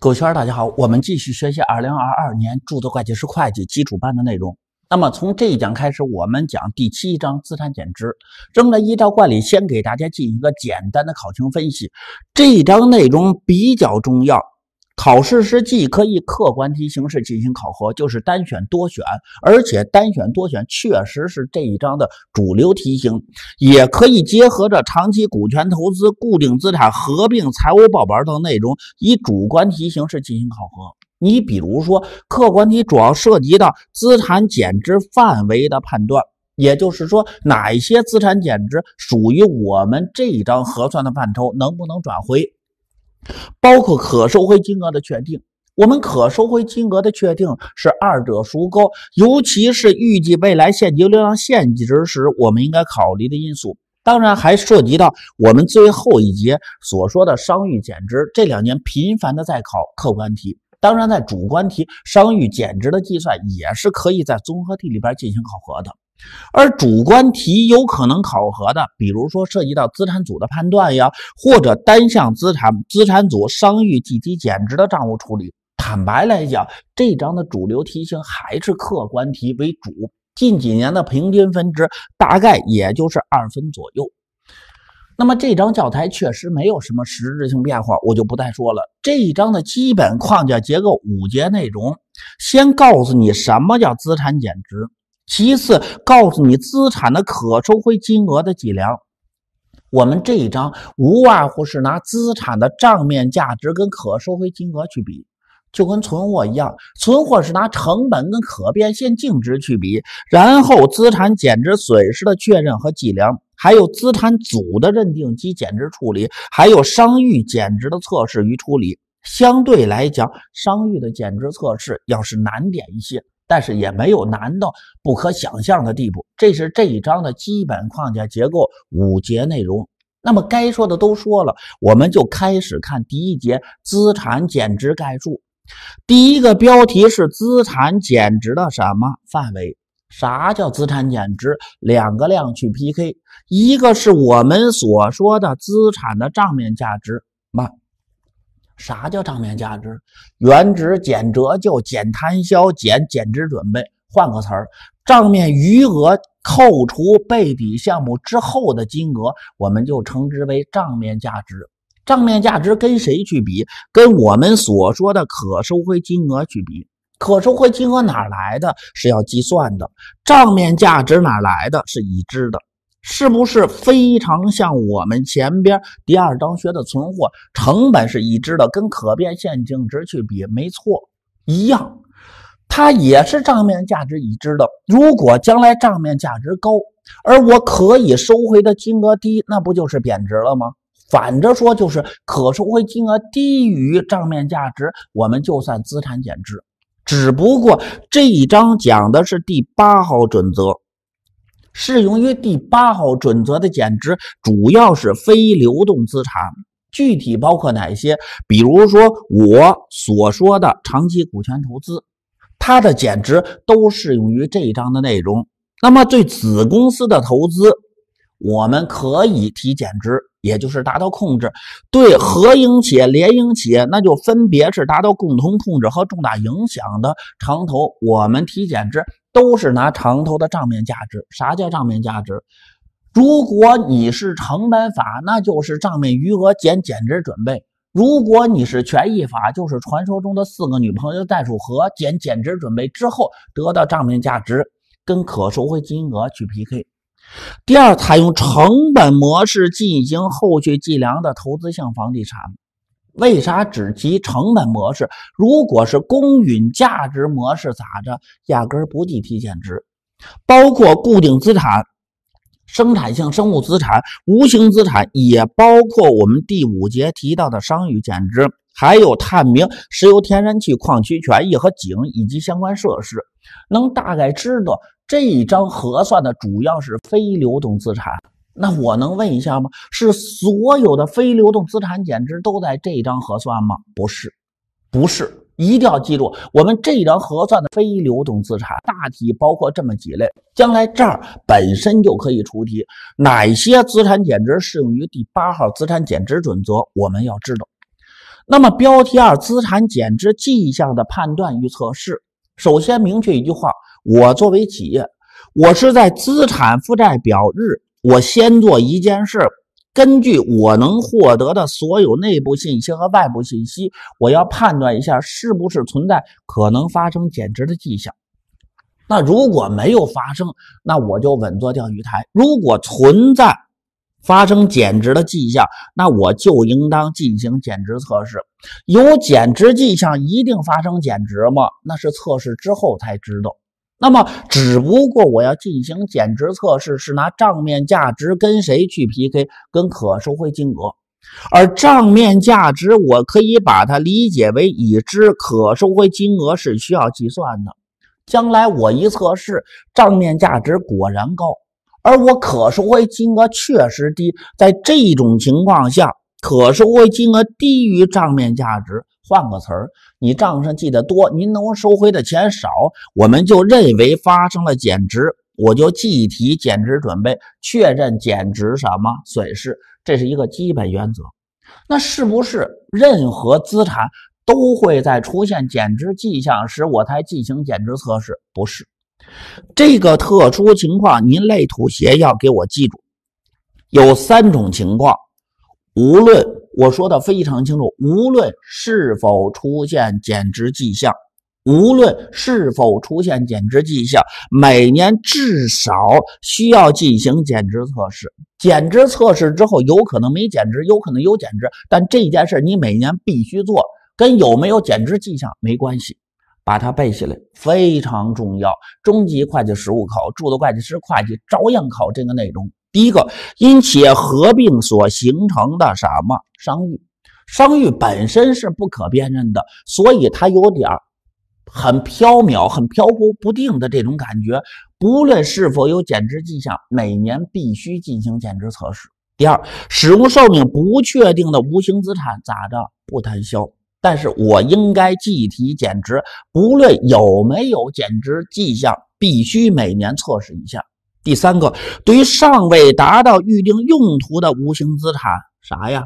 狗圈，大家好，我们继续学习二零二二年注册会计师会计基础班的内容。那么从这一讲开始，我们讲第七章资产减值。仍然依照惯例，先给大家进行一个简单的考情分析。这一章内容比较重要。考试是既可以客观题形式进行考核，就是单选多选，而且单选多选确实是这一章的主流题型，也可以结合着长期股权投资、固定资产、合并财务报表等内容，以主观题形式进行考核。你比如说，客观题主要涉及到资产减值范围的判断，也就是说，哪一些资产减值属于我们这一章核算的范畴，能不能转回？包括可收回金额的确定，我们可收回金额的确定是二者孰高，尤其是预计未来现金流量现值时，我们应该考虑的因素。当然，还涉及到我们最后一节所说的商誉减值，这两年频繁的在考客观题。当然，在主观题商誉减值的计算也是可以在综合题里边进行考核的。而主观题有可能考核的，比如说涉及到资产组的判断呀，或者单项资产、资产组商誉计提减值的账务处理。坦白来讲，这章的主流题型还是客观题为主，近几年的平均分值大概也就是二分左右。那么这张教材确实没有什么实质性变化，我就不再说了。这一章的基本框架结构五节内容，先告诉你什么叫资产减值。其次，告诉你资产的可收回金额的计量，我们这一章无外乎是拿资产的账面价值跟可收回金额去比，就跟存货一样，存货是拿成本跟可变现净值去比，然后资产减值损失的确认和计量，还有资产组的认定及减值处理，还有商誉减值的测试与处理，相对来讲，商誉的减值测试要是难点一些。但是也没有难到不可想象的地步。这是这一章的基本框架结构，五节内容。那么该说的都说了，我们就开始看第一节资产减值概述。第一个标题是资产减值的什么范围？啥叫资产减值？两个量去 PK，一个是我们所说的资产的账面价值，嘛，啥叫账面价值？原值减折旧、减摊销、减减值准备，换个词儿，账面余额扣除备抵项目之后的金额，我们就称之为账面价值。账面价值跟谁去比？跟我们所说的可收回金额去比。可收回金额哪来的？是要计算的。账面价值哪来的？是已知的。是不是非常像我们前边第二章学的存货成本是已知的，跟可变现净值去比，没错，一样，它也是账面价值已知的。如果将来账面价值高，而我可以收回的金额低，那不就是贬值了吗？反着说，就是可收回金额低于账面价值，我们就算资产减值。只不过这一章讲的是第八号准则。适用于第八号准则的减值，主要是非流动资产，具体包括哪些？比如说我所说的长期股权投资，它的减值都适用于这一章的内容。那么对子公司的投资，我们可以提减值，也就是达到控制；对合营企业、联营企业，那就分别是达到共同控制和重大影响的长投，我们提减值。都是拿长头的账面价值。啥叫账面价值？如果你是成本法，那就是账面余额减减值准备；如果你是权益法，就是传说中的四个女朋友袋鼠和减减值准备之后得到账面价值，跟可收回金额去 PK。第二，采用成本模式进行后续计量的投资性房地产。为啥只提成本模式？如果是公允价值模式咋着？压根不计提减值，包括固定资产、生产性生物资产、无形资产，也包括我们第五节提到的商誉减值，还有探明石油、天然气、矿区权益和井以及相关设施。能大概知道这一章核算的主要是非流动资产。那我能问一下吗？是所有的非流动资产减值都在这一张核算吗？不是，不是，一定要记住，我们这一张核算的非流动资产大体包括这么几类。将来这儿本身就可以出题，哪些资产减值适用于第八号资产减值准则？我们要知道。那么标题二，资产减值迹象的判断与测试，首先明确一句话：我作为企业，我是在资产负债表日。我先做一件事，根据我能获得的所有内部信息和外部信息，我要判断一下是不是存在可能发生减值的迹象。那如果没有发生，那我就稳坐钓鱼台；如果存在发生减值的迹象，那我就应当进行减值测试。有减值迹象一定发生减值吗？那是测试之后才知道。那么，只不过我要进行减值测试，是拿账面价值跟谁去 PK？跟可收回金额。而账面价值，我可以把它理解为已知，可收回金额是需要计算的。将来我一测试，账面价值果然高，而我可收回金额确实低。在这种情况下，可收回金额低于账面价值。换个词儿，你账上记得多，您能收回的钱少，我们就认为发生了减值，我就计提减值准备，确认减值什么损失，这是一个基本原则。那是不是任何资产都会在出现减值迹象时我才进行减值测试？不是，这个特殊情况您类土协要给我记住，有三种情况，无论。我说的非常清楚，无论是否出现减值迹象，无论是否出现减值迹象，每年至少需要进行减值测试。减值测试之后，有可能没减值，有可能有减值，但这件事你每年必须做，跟有没有减值迹象没关系。把它背下来非常重要。中级会计实务考，注册会计师会计照样考这个内容。第一个，因企业合并所形成的什么商誉，商誉本身是不可辨认的，所以它有点很飘渺、很飘忽不定的这种感觉。不论是否有减值迹象，每年必须进行减值测试。第二，使用寿命不确定的无形资产咋着不摊销？但是我应该计提减值，不论有没有减值迹象，必须每年测试一下。第三个，对于尚未达到预定用途的无形资产，啥呀？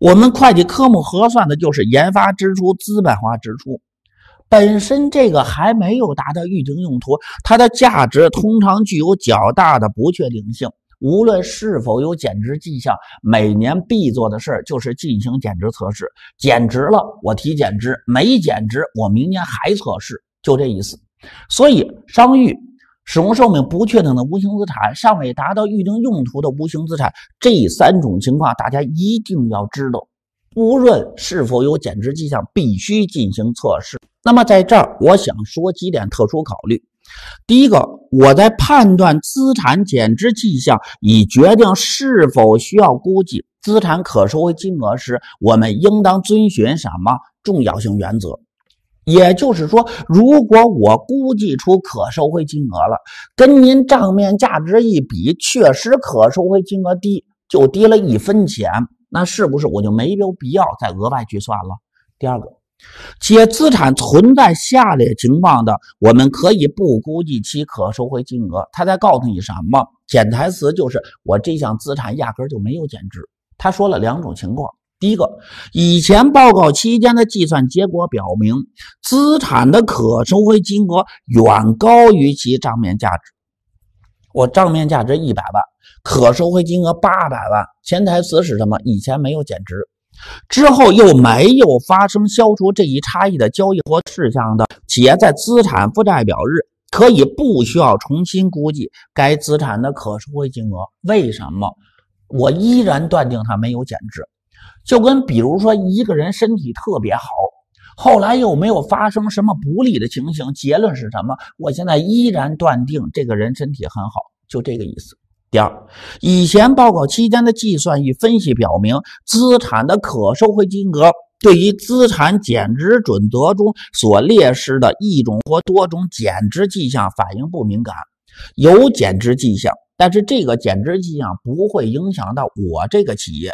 我们会计科目核算的就是研发支出、资本化支出。本身这个还没有达到预定用途，它的价值通常具有较大的不确定性。无论是否有减值迹象，每年必做的事儿就是进行减值测试。减值了，我提减值；没减值，我明年还测试，就这意思。所以商誉。使用寿命不确定的无形资产、尚未达到预定用途的无形资产，这三种情况大家一定要知道。无论是否有减值迹象，必须进行测试。那么，在这儿我想说几点特殊考虑。第一个，我在判断资产减值迹象，以决定是否需要估计资产可收回金额时，我们应当遵循什么重要性原则？也就是说，如果我估计出可收回金额了，跟您账面价值一比，确实可收回金额低，就低了一分钱，那是不是我就没有必要再额外去算了？第二个，且资产存在下列情况的，我们可以不估计其可收回金额。他在告诉你什么？潜台词就是，我这项资产压根就没有减值。他说了两种情况。第一个，以前报告期间的计算结果表明，资产的可收回金额远高于其账面价值。我账面价值一百万，可收回金额八百万。潜台词是什么？以前没有减值，之后又没有发生消除这一差异的交易或事项的，企业在资产负债表日可以不需要重新估计该资产的可收回金额。为什么？我依然断定它没有减值。就跟比如说一个人身体特别好，后来又没有发生什么不利的情形，结论是什么？我现在依然断定这个人身体很好，就这个意思。第二，以前报告期间的计算与分析表明，资产的可收回金额对于资产减值准则中所列示的一种或多种减值迹象反应不敏感。有减值迹象，但是这个减值迹象不会影响到我这个企业。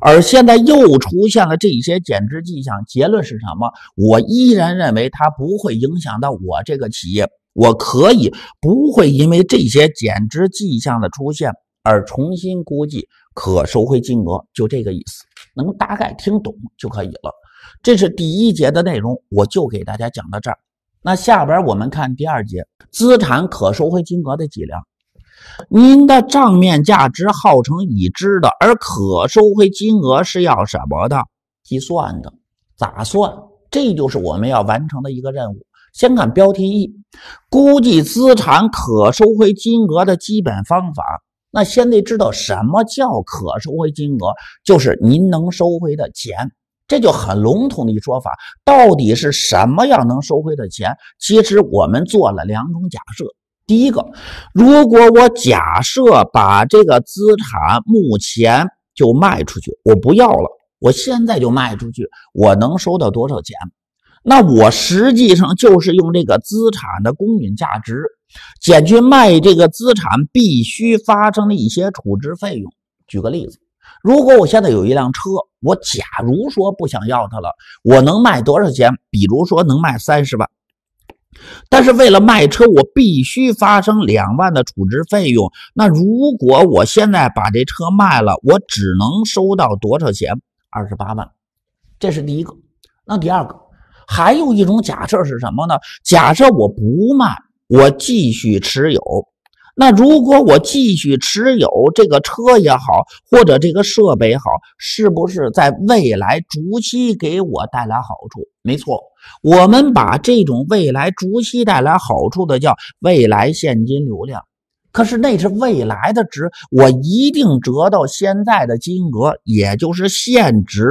而现在又出现了这些减值迹象，结论是什么？我依然认为它不会影响到我这个企业，我可以不会因为这些减值迹象的出现而重新估计可收回金额，就这个意思，能大概听懂就可以了。这是第一节的内容，我就给大家讲到这儿。那下边我们看第二节，资产可收回金额的计量。您的账面价值号称已知的，而可收回金额是要什么的计算的？咋算？这就是我们要完成的一个任务。先看标题一：估计资产可收回金额的基本方法。那先得知道什么叫可收回金额，就是您能收回的钱。这就很笼统的一说法。到底是什么样能收回的钱？其实我们做了两种假设。第一个，如果我假设把这个资产目前就卖出去，我不要了，我现在就卖出去，我能收到多少钱？那我实际上就是用这个资产的公允价值减去卖这个资产必须发生的一些处置费用。举个例子，如果我现在有一辆车，我假如说不想要它了，我能卖多少钱？比如说能卖三十万。但是为了卖车，我必须发生两万的处置费用。那如果我现在把这车卖了，我只能收到多少钱？二十八万，这是第一个。那第二个，还有一种假设是什么呢？假设我不卖，我继续持有。那如果我继续持有这个车也好，或者这个设备好，是不是在未来逐期给我带来好处？没错，我们把这种未来逐期带来好处的叫未来现金流量。可是那是未来的值，我一定折到现在的金额，也就是现值。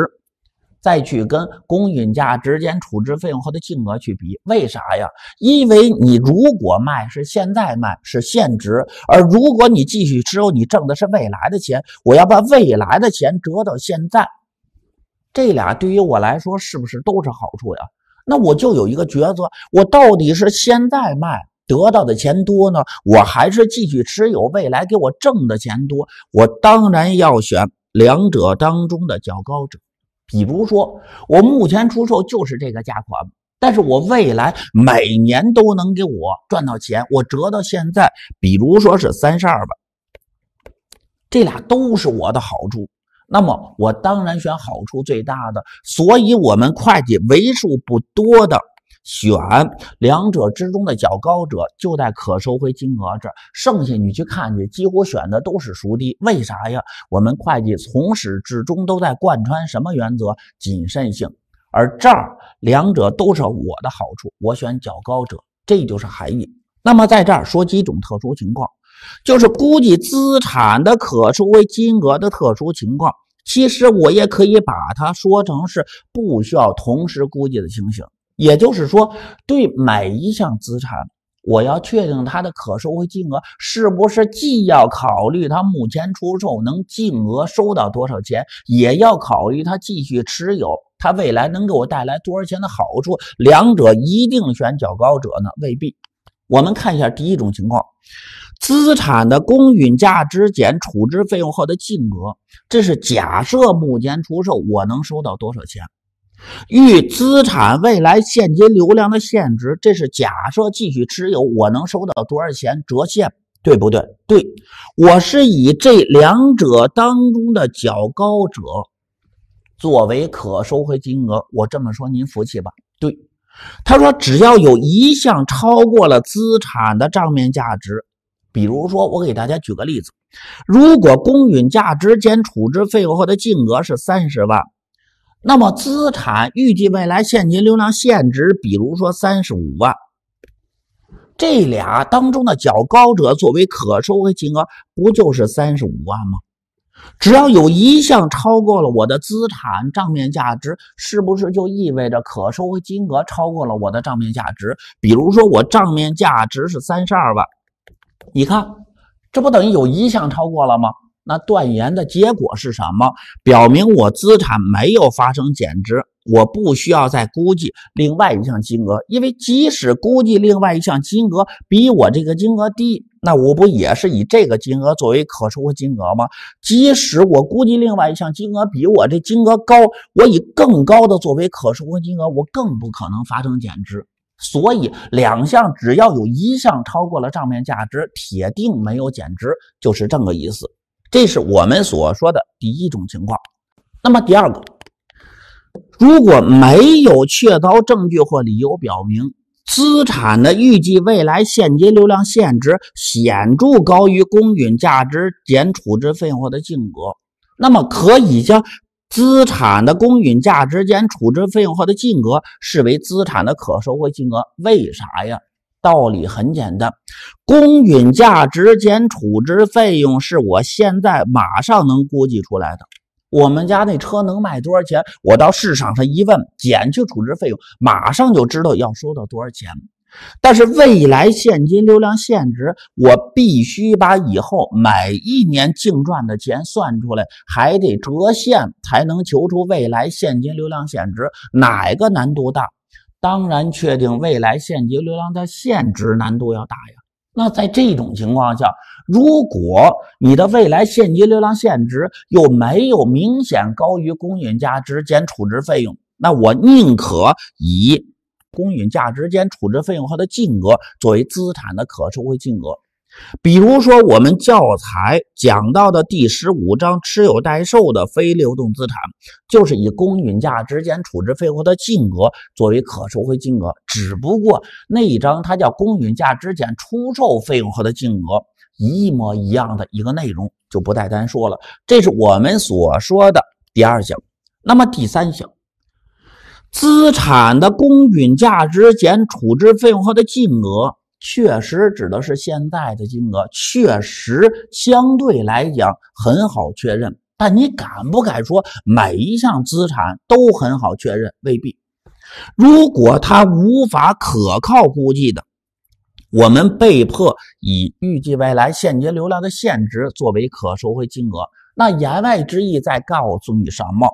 再去跟公允价之间处置费用后的净额去比，为啥呀？因为你如果卖是现在卖是现值，而如果你继续持有，你挣的是未来的钱。我要把未来的钱折到现在，这俩对于我来说是不是都是好处呀？那我就有一个抉择：我到底是现在卖得到的钱多呢，我还是继续持有未来给我挣的钱多？我当然要选两者当中的较高者。比如说，我目前出售就是这个价款，但是我未来每年都能给我赚到钱。我折到现在，比如说是三十二万，这俩都是我的好处。那么我当然选好处最大的。所以我们会计为数不多的。选两者之中的较高者就在可收回金额这，剩下你去看去，几乎选的都是孰低，为啥呀？我们会计从始至终都在贯穿什么原则？谨慎性。而这儿两者都是我的好处，我选较高者，这就是含义。那么在这儿说几种特殊情况，就是估计资产的可收回金额的特殊情况。其实我也可以把它说成是不需要同时估计的情形。也就是说，对每一项资产，我要确定它的可收回金额是不是既要考虑它目前出售能净额收到多少钱，也要考虑它继续持有它未来能给我带来多少钱的好处，两者一定选较高者呢？未必。我们看一下第一种情况，资产的公允价值减处置费用后的净额，这是假设目前出售我能收到多少钱。预资产未来现金流量的现值，这是假设继续持有我能收到多少钱折现，对不对？对，我是以这两者当中的较高者作为可收回金额。我这么说您服气吧？对，他说只要有一项超过了资产的账面价值，比如说我给大家举个例子，如果公允价值减处置费用后的净额是三十万。那么，资产预计未来现金流量现值，比如说三十五万，这俩当中的较高者作为可收回金额，不就是三十五万吗？只要有一项超过了我的资产账面价值，是不是就意味着可收回金额超过了我的账面价值？比如说我账面价值是三十二万，你看，这不等于有一项超过了吗？那断言的结果是什么？表明我资产没有发生减值，我不需要再估计另外一项金额，因为即使估计另外一项金额比我这个金额低，那我不也是以这个金额作为可收回金额吗？即使我估计另外一项金额比我这金额高，我以更高的作为可收回金额，我更不可能发生减值。所以，两项只要有一项超过了账面价值，铁定没有减值，就是这个意思。这是我们所说的第一种情况。那么第二个，如果没有确凿证据或理由表明资产的预计未来现金流量现值显著高于公允价值减处置费用后的净额，那么可以将资产的公允价值减处置费用后的净额视为资产的可收回金额。为啥呀？道理很简单，公允价值减处置费用是我现在马上能估计出来的。我们家那车能卖多少钱？我到市场上一问，减去处置费用，马上就知道要收到多少钱。但是未来现金流量现值，我必须把以后每一年净赚的钱算出来，还得折现，才能求出未来现金流量现值。哪个难度大？当然，确定未来现金流量的现值难度要大呀。那在这种情况下，如果你的未来现金流量现值又没有明显高于公允价值减处置费用，那我宁可以公允价值减处置费用后的净额作为资产的可收回净额。比如说，我们教材讲到的第十五章持有待售的非流动资产，就是以公允价之间处置费用的净额作为可收回金额。只不过那一章它叫公允价之减出售费用后的净额，一模一样的一个内容，就不再单说了。这是我们所说的第二项。那么第三项，资产的公允价值减处置费用后的净额。确实指的是现在的金额，确实相对来讲很好确认。但你敢不敢说每一项资产都很好确认？未必。如果它无法可靠估计的，我们被迫以预计未来现金流量的现值作为可收回金额。那言外之意在告诉你什么？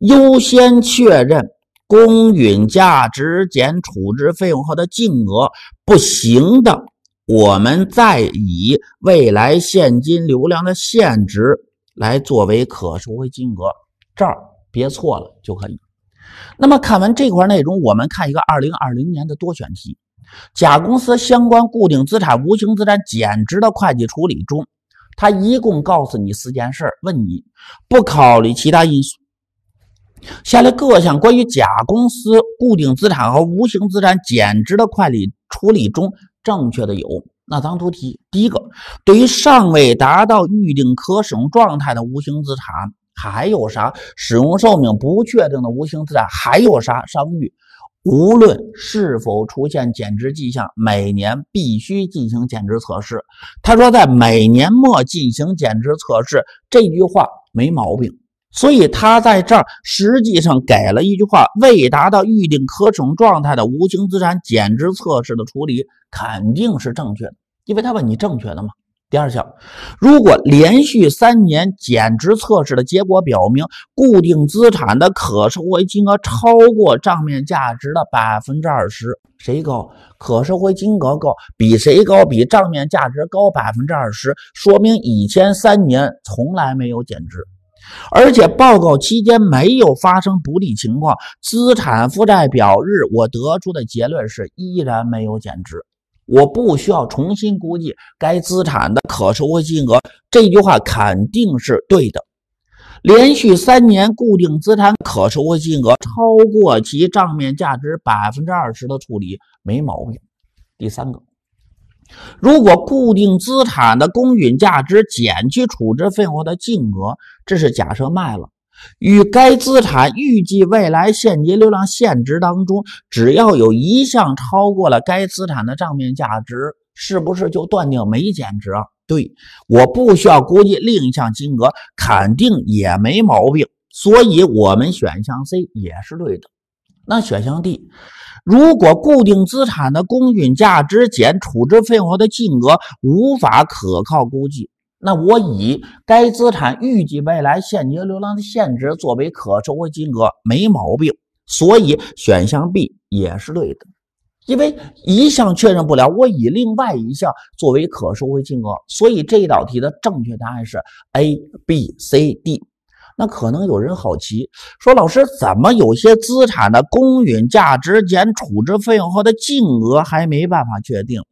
优先确认。公允价值减处置费用后的净额不行的，我们再以未来现金流量的现值来作为可收回金额，这儿别错了就可以。那么看完这块内容，我们看一个二零二零年的多选题：甲公司相关固定资产、无形资产减值的会计处理中，它一共告诉你四件事问你不考虑其他因素。下列各项关于甲公司固定资产和无形资产减值的会计处理中，正确的有？那咱读题。第一个，对于尚未达到预定可使用状态的无形资产，还有啥？使用寿命不确定的无形资产还有啥？商誉，无论是否出现减值迹象，每年必须进行减值测试。他说在每年末进行减值测试，这句话没毛病。所以，他在这儿实际上给了一句话：“未达到预定可用状态的无形资产减值测试的处理肯定是正确的，因为他问你正确的嘛。”第二项，如果连续三年减值测试的结果表明固定资产的可收回金额超过账面价值的百分之二十，谁高？可收回金额高，比谁高？比账面价值高百分之二十，说明以前三年从来没有减值。而且报告期间没有发生不利情况，资产负债表日我得出的结论是依然没有减值，我不需要重新估计该资产的可收回金额。这句话肯定是对的。连续三年固定资产可收回金额超过其账面价值百分之二十的处理没毛病。第三个。如果固定资产的公允价值减去处置费用的净额，这是假设卖了，与该资产预计未来现金流量现值当中，只要有一项超过了该资产的账面价值，是不是就断定没减值啊？对，我不需要估计另一项金额，肯定也没毛病，所以我们选项 C 也是对的。那选项 D，如果固定资产的公允价值减处置费用的金额无法可靠估计，那我以该资产预计未来现金流量的限值作为可收回金额，没毛病。所以选项 B 也是对的，因为一项确认不了，我以另外一项作为可收回金额，所以这道题的正确答案是 A、B、C、D。那可能有人好奇，说老师怎么有些资产的公允价值减处置费用后的净额还没办法确定？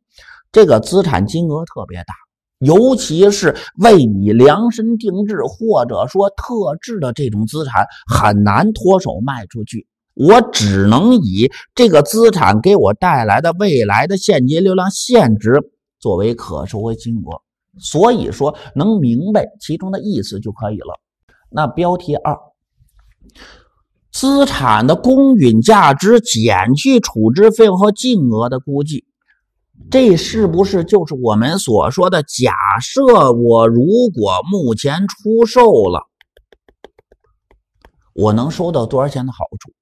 这个资产金额特别大，尤其是为你量身定制或者说特制的这种资产，很难脱手卖出去。我只能以这个资产给我带来的未来的现金流量现值作为可收回金额。所以说，能明白其中的意思就可以了。那标题二，资产的公允价值减去处置费用和净额的估计，这是不是就是我们所说的假设我如果目前出售了，我能收到多少钱的好处？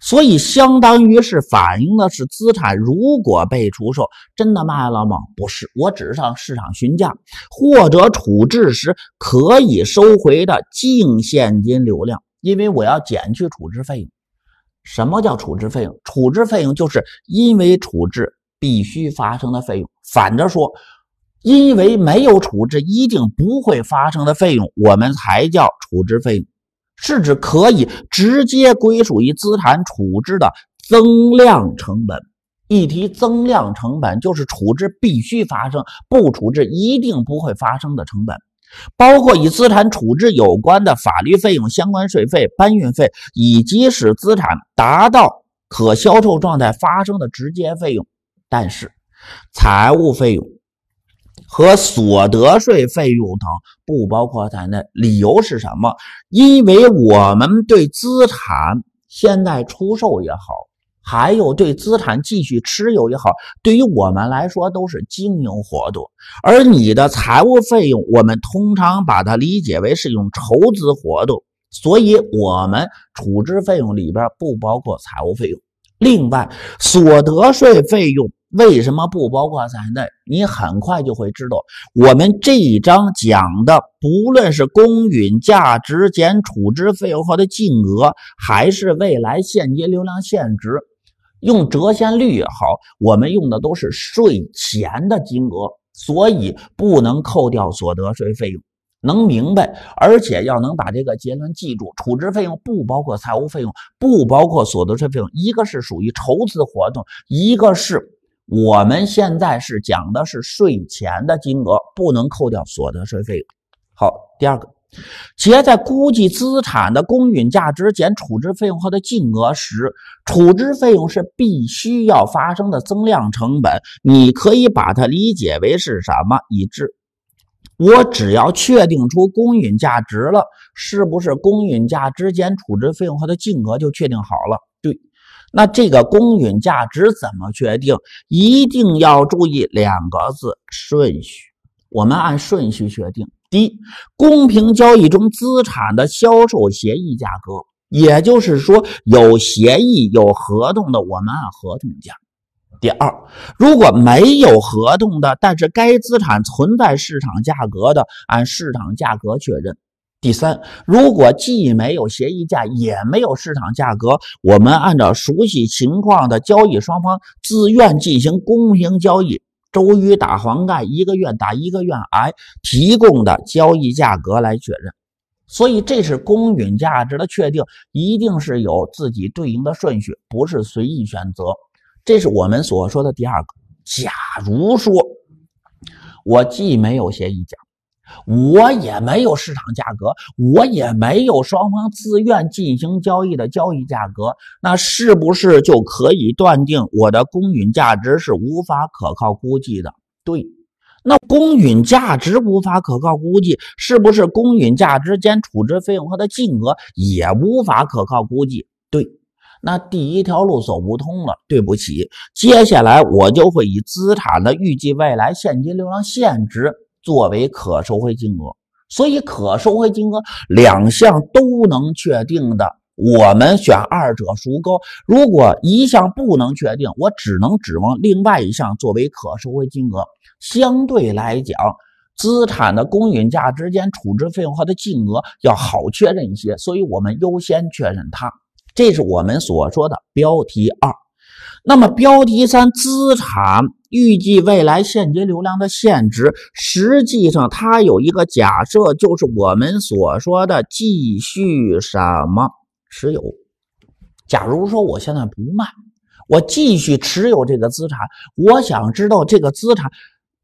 所以，相当于是反映的是资产如果被出售，真的卖了吗？不是，我只是上市场询价或者处置时可以收回的净现金流量，因为我要减去处置费用。什么叫处置费用？处置费用就是因为处置必须发生的费用。反着说，因为没有处置一定不会发生的费用，我们才叫处置费用。是指可以直接归属于资产处置的增量成本。一提增量成本，就是处置必须发生，不处置一定不会发生的成本，包括与资产处置有关的法律费用、相关税费、搬运费以及使资产达到可销售状态发生的直接费用。但是，财务费用。和所得税费用等不包括在内，理由是什么？因为我们对资产现在出售也好，还有对资产继续持有也好，对于我们来说都是经营活动。而你的财务费用，我们通常把它理解为是一种筹资活动，所以我们处置费用里边不包括财务费用。另外，所得税费用。为什么不包括在内？你很快就会知道。我们这一章讲的，不论是公允价值减处置费用后的净额，还是未来现金流量现值，用折现率也好，我们用的都是税前的金额，所以不能扣掉所得税费用。能明白？而且要能把这个结论记住：处置费用不包括财务费用，不包括所得税费用。一个是属于筹资活动，一个是。我们现在是讲的是税前的金额，不能扣掉所得税费用。好，第二个，企业在估计资产的公允价值减处置费用后的净额时，处置费用是必须要发生的增量成本。你可以把它理解为是什么？已致。我只要确定出公允价值了，是不是公允价值减处置费用后的净额就确定好了？对。那这个公允价值怎么确定？一定要注意两个字顺序。我们按顺序确定：第一，公平交易中资产的销售协议价格，也就是说有协议、有合同的，我们按合同价；第二，如果没有合同的，但是该资产存在市场价格的，按市场价格确认。第三，如果既没有协议价，也没有市场价格，我们按照熟悉情况的交易双方自愿进行公平交易，周瑜打黄盖，一个愿打，一个愿挨，提供的交易价格来确认。所以，这是公允价值的确定，一定是有自己对应的顺序，不是随意选择。这是我们所说的第二个。假如说，我既没有协议价。我也没有市场价格，我也没有双方自愿进行交易的交易价格，那是不是就可以断定我的公允价值是无法可靠估计的？对，那公允价值无法可靠估计，是不是公允价值间处置费用后的净额也无法可靠估计？对，那第一条路走不通了。对不起，接下来我就会以资产的预计未来现金流量现值。作为可收回金额，所以可收回金额两项都能确定的，我们选二者孰高。如果一项不能确定，我只能指望另外一项作为可收回金额。相对来讲，资产的公允价值间处置费用化的金额要好确认一些，所以我们优先确认它。这是我们所说的标题二。那么，标题三资产预计未来现金流量的现值，实际上它有一个假设，就是我们所说的继续什么持有。假如说我现在不卖，我继续持有这个资产，我想知道这个资产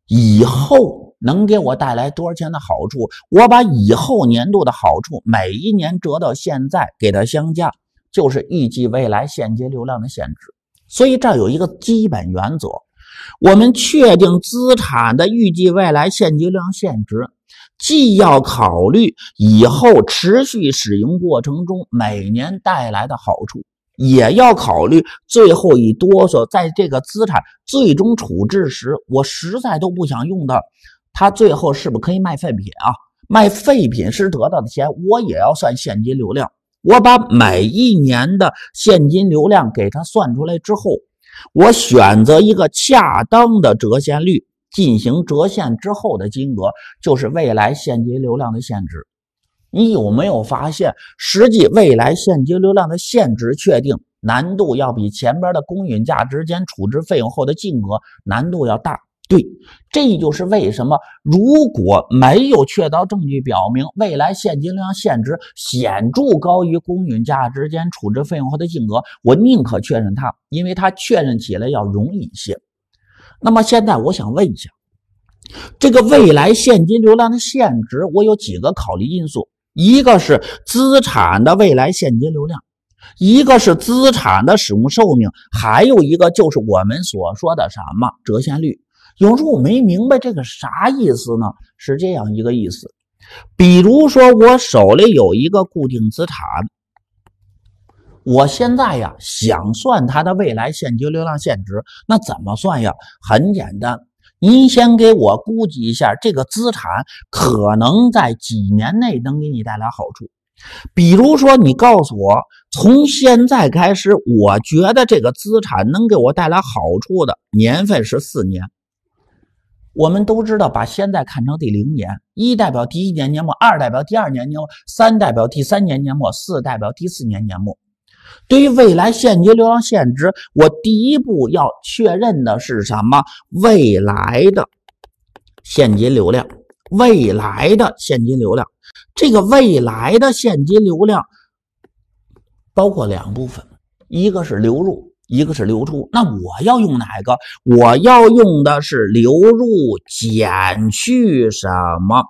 以后能给我带来多少钱的好处。我把以后年度的好处每一年折到现在给它相加，就是预计未来现金流量的现值。所以这有一个基本原则，我们确定资产的预计未来现金流量现值，既要考虑以后持续使用过程中每年带来的好处，也要考虑最后一哆嗦，在这个资产最终处置时，我实在都不想用的，它最后是不是可以卖废品啊？卖废品时得到的钱，我也要算现金流量。我把每一年的现金流量给它算出来之后，我选择一个恰当的折现率进行折现之后的金额，就是未来现金流量的现值。你有没有发现，实际未来现金流量的现值确定难度要比前边的公允价值间处置费用后的净额难度要大？对，这就是为什么，如果没有确凿证据表明未来现金流量现值显著高于公允价值间处置费用后的净额，我宁可确认它，因为它确认起来要容易一些。那么现在我想问一下，这个未来现金流量的现值，我有几个考虑因素？一个是资产的未来现金流量，一个是资产的使用寿命，还有一个就是我们所说的什么折现率。有时候我没明白这个啥意思呢？是这样一个意思，比如说我手里有一个固定资产，我现在呀想算它的未来现金流量现值，那怎么算呀？很简单，您先给我估计一下这个资产可能在几年内能给你带来好处。比如说，你告诉我从现在开始，我觉得这个资产能给我带来好处的年份是四年。我们都知道，把现在看成第零年，一代表第一年年末，二代表第二年年末，三代表第三年年末，四代表第四年年末。对于未来现金流量现值，我第一步要确认的是什么？未来的现金流量，未来的现金流量，这个未来的现金流量包括两部分，一个是流入。一个是流出，那我要用哪个？我要用的是流入减去什么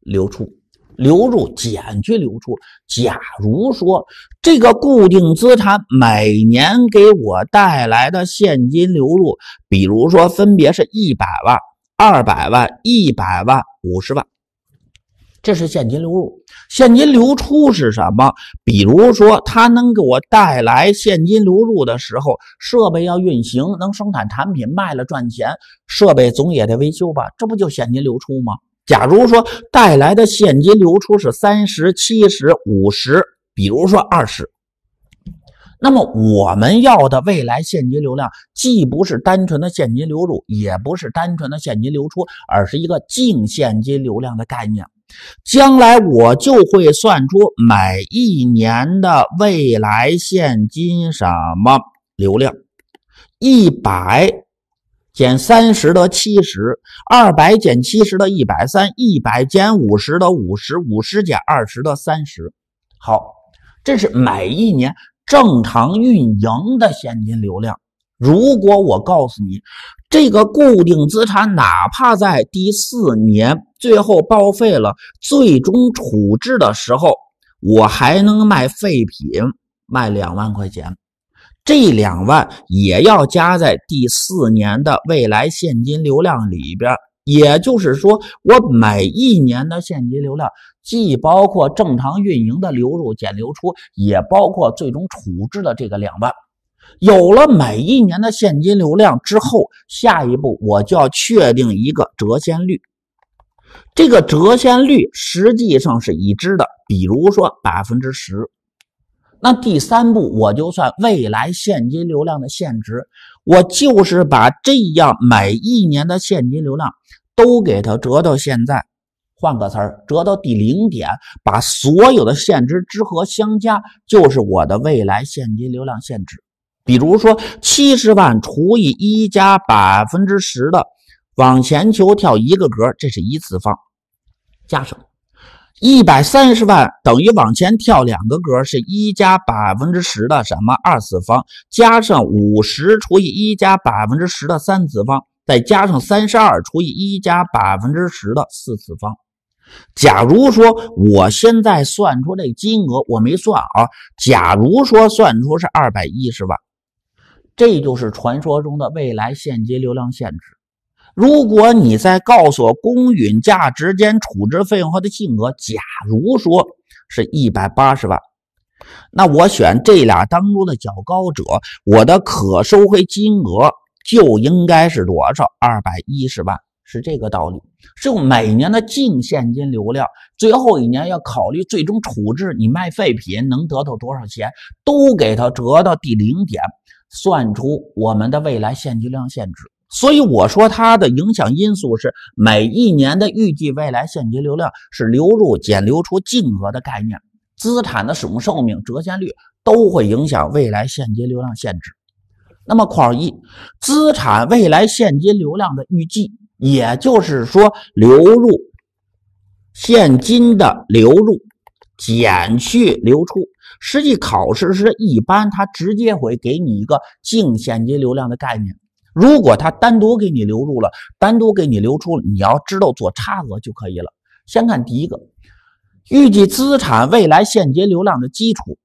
流出？流入减去流出。假如说这个固定资产每年给我带来的现金流入，比如说分别是100万、200万、100万、50万。这是现金流入，现金流出是什么？比如说，它能给我带来现金流入的时候，设备要运行，能生产产品卖了赚钱，设备总也得维修吧，这不就现金流出吗？假如说带来的现金流出是三十、七十、五十，比如说二十，那么我们要的未来现金流量既不是单纯的现金流入，也不是单纯的现金流出，而是一个净现金流量的概念。将来我就会算出每一年的未来现金什么流量，一百减三十得七十，二百减七十得一百三，一百减五十得五十，五十减二十得三十。好，这是每一年正常运营的现金流量。如果我告诉你，这个固定资产哪怕在第四年最后报废了，最终处置的时候，我还能卖废品卖两万块钱，这两万也要加在第四年的未来现金流量里边。也就是说，我每一年的现金流量既包括正常运营的流入减流出，也包括最终处置的这个两万。有了每一年的现金流量之后，下一步我就要确定一个折现率。这个折现率实际上是已知的，比如说百分之十。那第三步我就算未来现金流量的现值，我就是把这样每一年的现金流量都给它折到现在，换个词儿折到第零点，把所有的现值之和相加，就是我的未来现金流量现值。比如说，七十万除以一加百分之十的往前求跳一个格，这是一次方，加上一百三十万等于往前跳两个格，是一加百分之十的什么二次方，加上五十除以一加百分之十的三次方，再加上三十二除以一加百分之十的四次方。假如说我现在算出这金额，我没算啊。假如说算出是二百一十万。这就是传说中的未来现金流量限制。如果你在告诉我公允价值间处置费用它的净额，假如说是一百八十万，那我选这俩当中的较高者，我的可收回金额就应该是多少？二百一十万，是这个道理。就每年的净现金流量，最后一年要考虑最终处置，你卖废品能得到多少钱，都给它折到第零点。算出我们的未来现金量限值，所以我说它的影响因素是每一年的预计未来现金流量是流入减流出净额的概念，资产的使用寿命、折现率都会影响未来现金流量限值。那么，括号一，资产未来现金流量的预计，也就是说流入现金的流入减去流出。实际考试是一般，它直接会给你一个净现金流量的概念。如果它单独给你流入了，单独给你流出，你要知道做差额就可以了。先看第一个，预计资产未来现金流量的基础，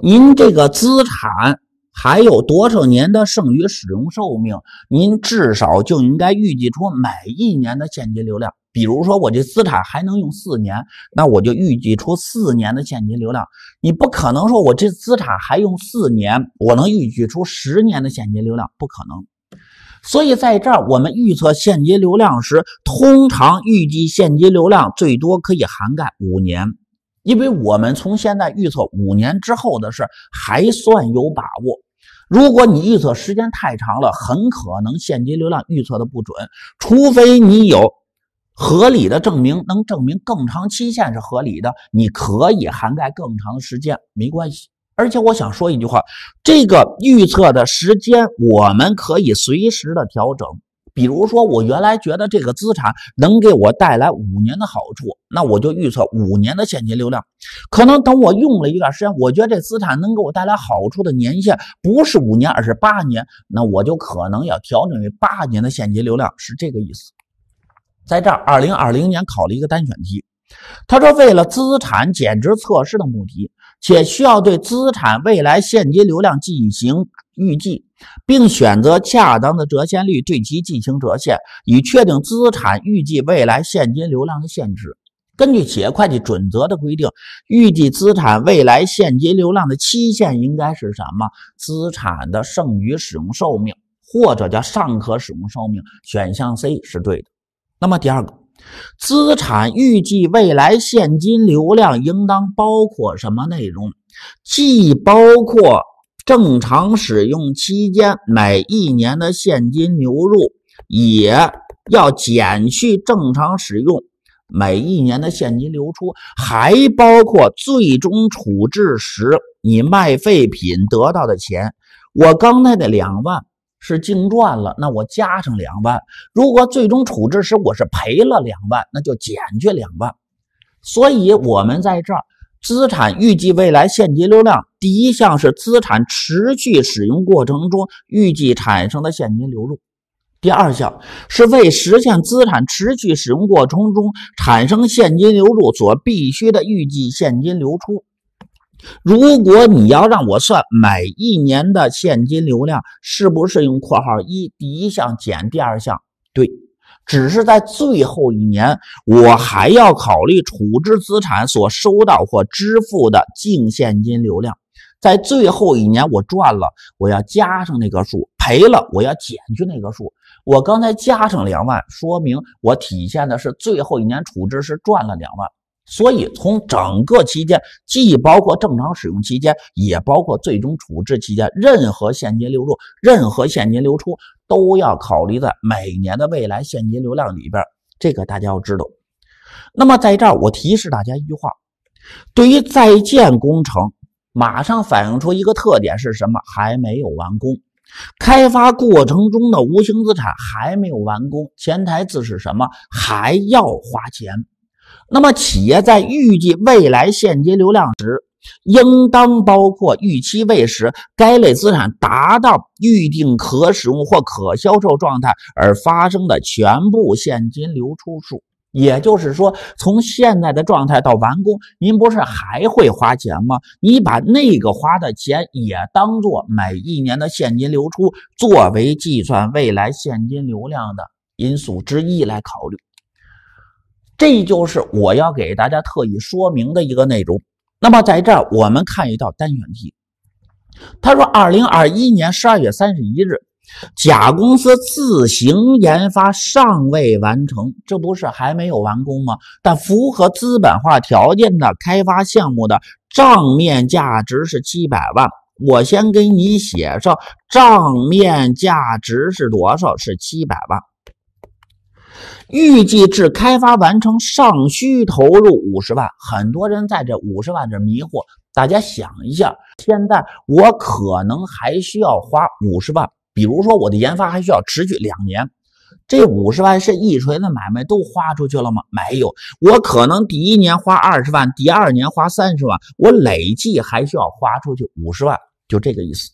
您这个资产还有多少年的剩余使用寿命？您至少就应该预计出每一年的现金流量。比如说，我这资产还能用四年，那我就预计出四年的现金流量。你不可能说，我这资产还用四年，我能预计出十年的现金流量，不可能。所以，在这儿我们预测现金流量时，通常预计现金流量最多可以涵盖五年，因为我们从现在预测五年之后的事还算有把握。如果你预测时间太长了，很可能现金流量预测的不准，除非你有。合理的证明能证明更长期限是合理的，你可以涵盖更长的时间，没关系。而且我想说一句话，这个预测的时间我们可以随时的调整。比如说，我原来觉得这个资产能给我带来五年的好处，那我就预测五年的现金流量。可能等我用了一段时间，我觉得这资产能给我带来好处的年限不是五年，而是八年，那我就可能要调整为八年的现金流量，是这个意思。在这儿，二零二零年考了一个单选题。他说：“为了资产减值测试的目的，且需要对资产未来现金流量进行预计，并选择恰当的折现率对其进行折现，以确定资产预计未来现金流量的现值。根据企业会计准则的规定，预计资产未来现金流量的期限应该是什么？资产的剩余使用寿命，或者叫尚可使用寿命。选项 C 是对的。”那么第二个，资产预计未来现金流量应当包括什么内容？既包括正常使用期间每一年的现金流入，也要减去正常使用每一年的现金流出，还包括最终处置时你卖废品得到的钱。我刚才的两万。是净赚了，那我加上两万；如果最终处置时我是赔了两万，那就减去两万。所以，我们在这儿，资产预计未来现金流量，第一项是资产持续使用过程中预计产生的现金流入，第二项是为实现资产持续使用过程中产生现金流入所必须的预计现金流出。如果你要让我算每一年的现金流量，是不是用括号一第一项减第二项？对，只是在最后一年，我还要考虑处置资产所收到或支付的净现金流量。在最后一年，我赚了，我要加上那个数；赔了，我要减去那个数。我刚才加上两万，说明我体现的是最后一年处置是赚了两万。所以，从整个期间，既包括正常使用期间，也包括最终处置期间，任何现金流入、任何现金流出都要考虑在每年的未来现金流量里边。这个大家要知道。那么，在这儿我提示大家一句话：对于在建工程，马上反映出一个特点是什么？还没有完工，开发过程中的无形资产还没有完工，潜台词是什么？还要花钱。那么，企业在预计未来现金流量时，应当包括预期未时该类资产达到预定可使用或可销售状态而发生的全部现金流出数。也就是说，从现在的状态到完工，您不是还会花钱吗？你把那个花的钱也当做每一年的现金流出，作为计算未来现金流量的因素之一来考虑。这就是我要给大家特意说明的一个内容。那么，在这儿我们看一道单选题。他说，二零二一年十二月三十一日，甲公司自行研发尚未完成，这不是还没有完工吗？但符合资本化条件的开发项目的账面价值是七百万。我先给你写上账面价值是多少？是七百万。预计至开发完成尚需投入五十万，很多人在这五十万这儿迷惑。大家想一下，现在我可能还需要花五十万，比如说我的研发还需要持续两年，这五十万是一锤子买卖都花出去了吗？没有，我可能第一年花二十万，第二年花三十万，我累计还需要花出去五十万，就这个意思。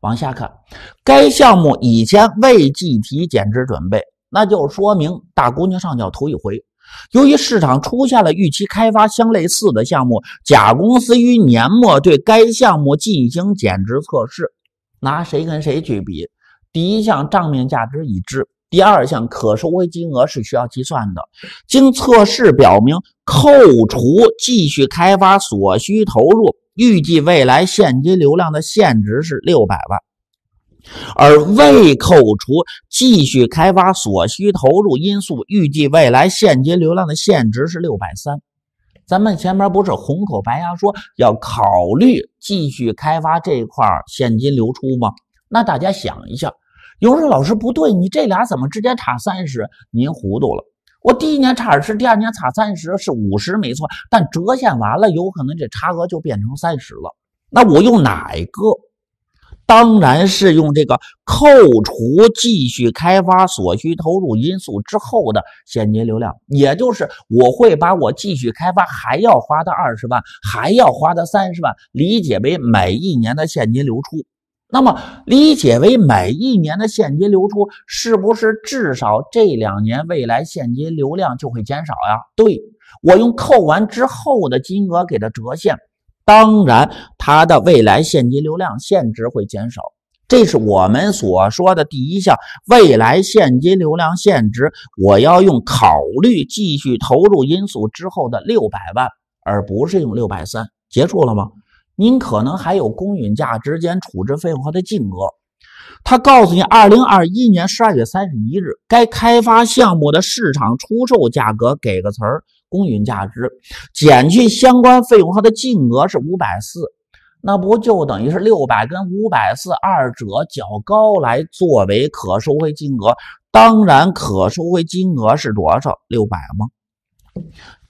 往下看，该项目以前未计提减值准备。那就说明大姑娘上轿头一回。由于市场出现了预期开发相类似的项目，甲公司于年末对该项目进行减值测试。拿谁跟谁去比？第一项账面价值已知，第二项可收回金额是需要计算的。经测试表明，扣除继续开发所需投入，预计未来现金流量的现值是六百万。而未扣除继续开发所需投入因素，预计未来现金流量的现值是六百三。咱们前面不是红口白牙说要考虑继续开发这块现金流出吗？那大家想一下，有人说老师不对，你这俩怎么直接差三十？您糊涂了。我第一年差二十，第二年差三十，是五十没错。但折现完了，有可能这差额就变成三十了。那我用哪一个？当然是用这个扣除继续开发所需投入因素之后的现金流量，也就是我会把我继续开发还要花的二十万，还要花的三十万，理解为每一年的现金流出。那么理解为每一年的现金流出，是不是至少这两年未来现金流量就会减少呀？对我用扣完之后的金额给它折现。当然，它的未来现金流量现值会减少，这是我们所说的第一项未来现金流量现值。我要用考虑继续投入因素之后的六百万，而不是用六百三。结束了吗？您可能还有公允价之间处置费用它的净额。他告诉你，二零二一年十二月三十一日，该开发项目的市场出售价格，给个词儿。公允价值减去相关费用后的净额是五百四，那不就等于是六百跟五百四二者较高来作为可收回金额？当然，可收回金额是多少？六百吗？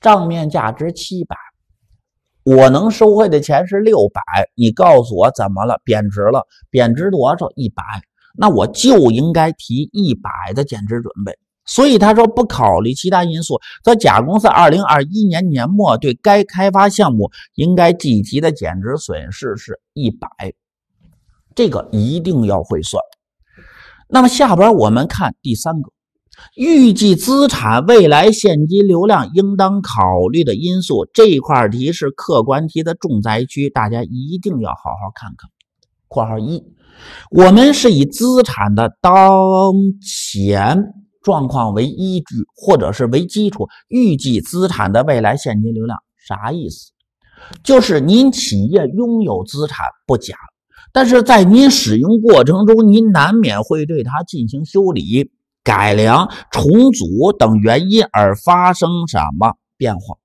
账面价值七百，我能收回的钱是六百，你告诉我怎么了？贬值了？贬值多少？一百？那我就应该提一百的减值准备。所以他说，不考虑其他因素，则甲公司二零二一年年末对该开发项目应该计提的减值损失是一百。这个一定要会算。那么下边我们看第三个，预计资产未来现金流量应当考虑的因素这块题是客观题的重灾区，大家一定要好好看看。括号一，我们是以资产的当前。状况为依据，或者是为基础，预计资产的未来现金流量啥意思？就是您企业拥有资产不假，但是在您使用过程中，您难免会对它进行修理、改良、重组等原因而发生什么变化？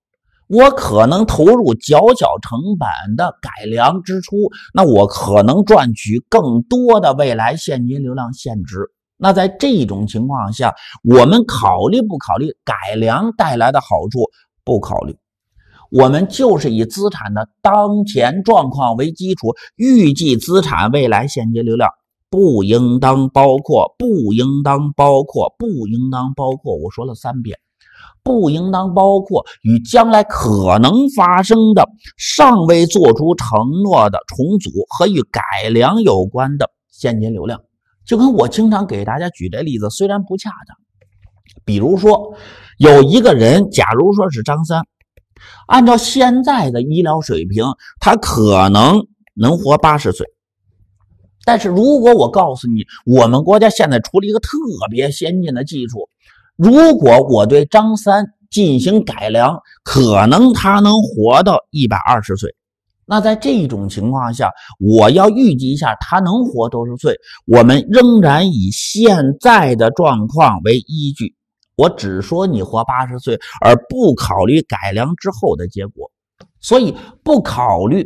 我可能投入较小成本的改良支出，那我可能赚取更多的未来现金流量现值。那在这种情况下，我们考虑不考虑改良带来的好处？不考虑，我们就是以资产的当前状况为基础，预计资产未来现金流量不应当包括，不应当包括，不应当包括。我说了三遍，不应当包括与将来可能发生的、尚未做出承诺的重组和与改良有关的现金流量。就跟我经常给大家举这例子，虽然不恰当。比如说，有一个人，假如说是张三，按照现在的医疗水平，他可能能活八十岁。但是如果我告诉你，我们国家现在出了一个特别先进的技术，如果我对张三进行改良，可能他能活到一百二十岁。那在这种情况下，我要预计一下他能活多少岁。我们仍然以现在的状况为依据，我只说你活八十岁，而不考虑改良之后的结果。所以不考虑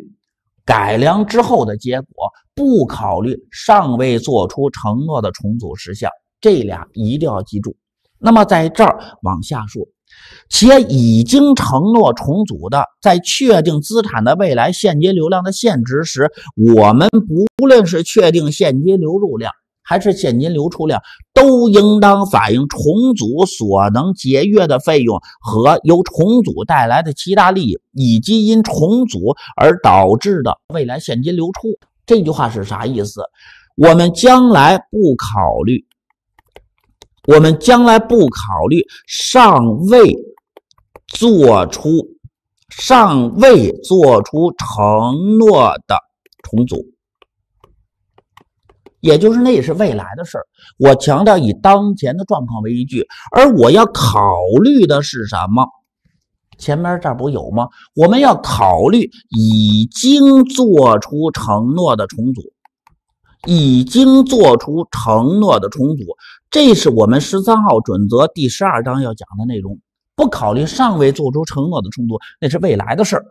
改良之后的结果，不考虑尚未做出承诺的重组事项，这俩一定要记住。那么在这儿往下说。且已经承诺重组的，在确定资产的未来现金流量的现值时，我们不论是确定现金流入量还是现金流出量，都应当反映重组所能节约的费用和由重组带来的其他利益，以及因重组而导致的未来现金流出。这句话是啥意思？我们将来不考虑。我们将来不考虑尚未做出、尚未做出承诺的重组，也就是那也是未来的事儿。我强调以当前的状况为依据，而我要考虑的是什么？前面这不有吗？我们要考虑已经做出承诺的重组，已经做出承诺的重组。这是我们十三号准则第十二章要讲的内容。不考虑尚未做出承诺的冲突，那是未来的事儿。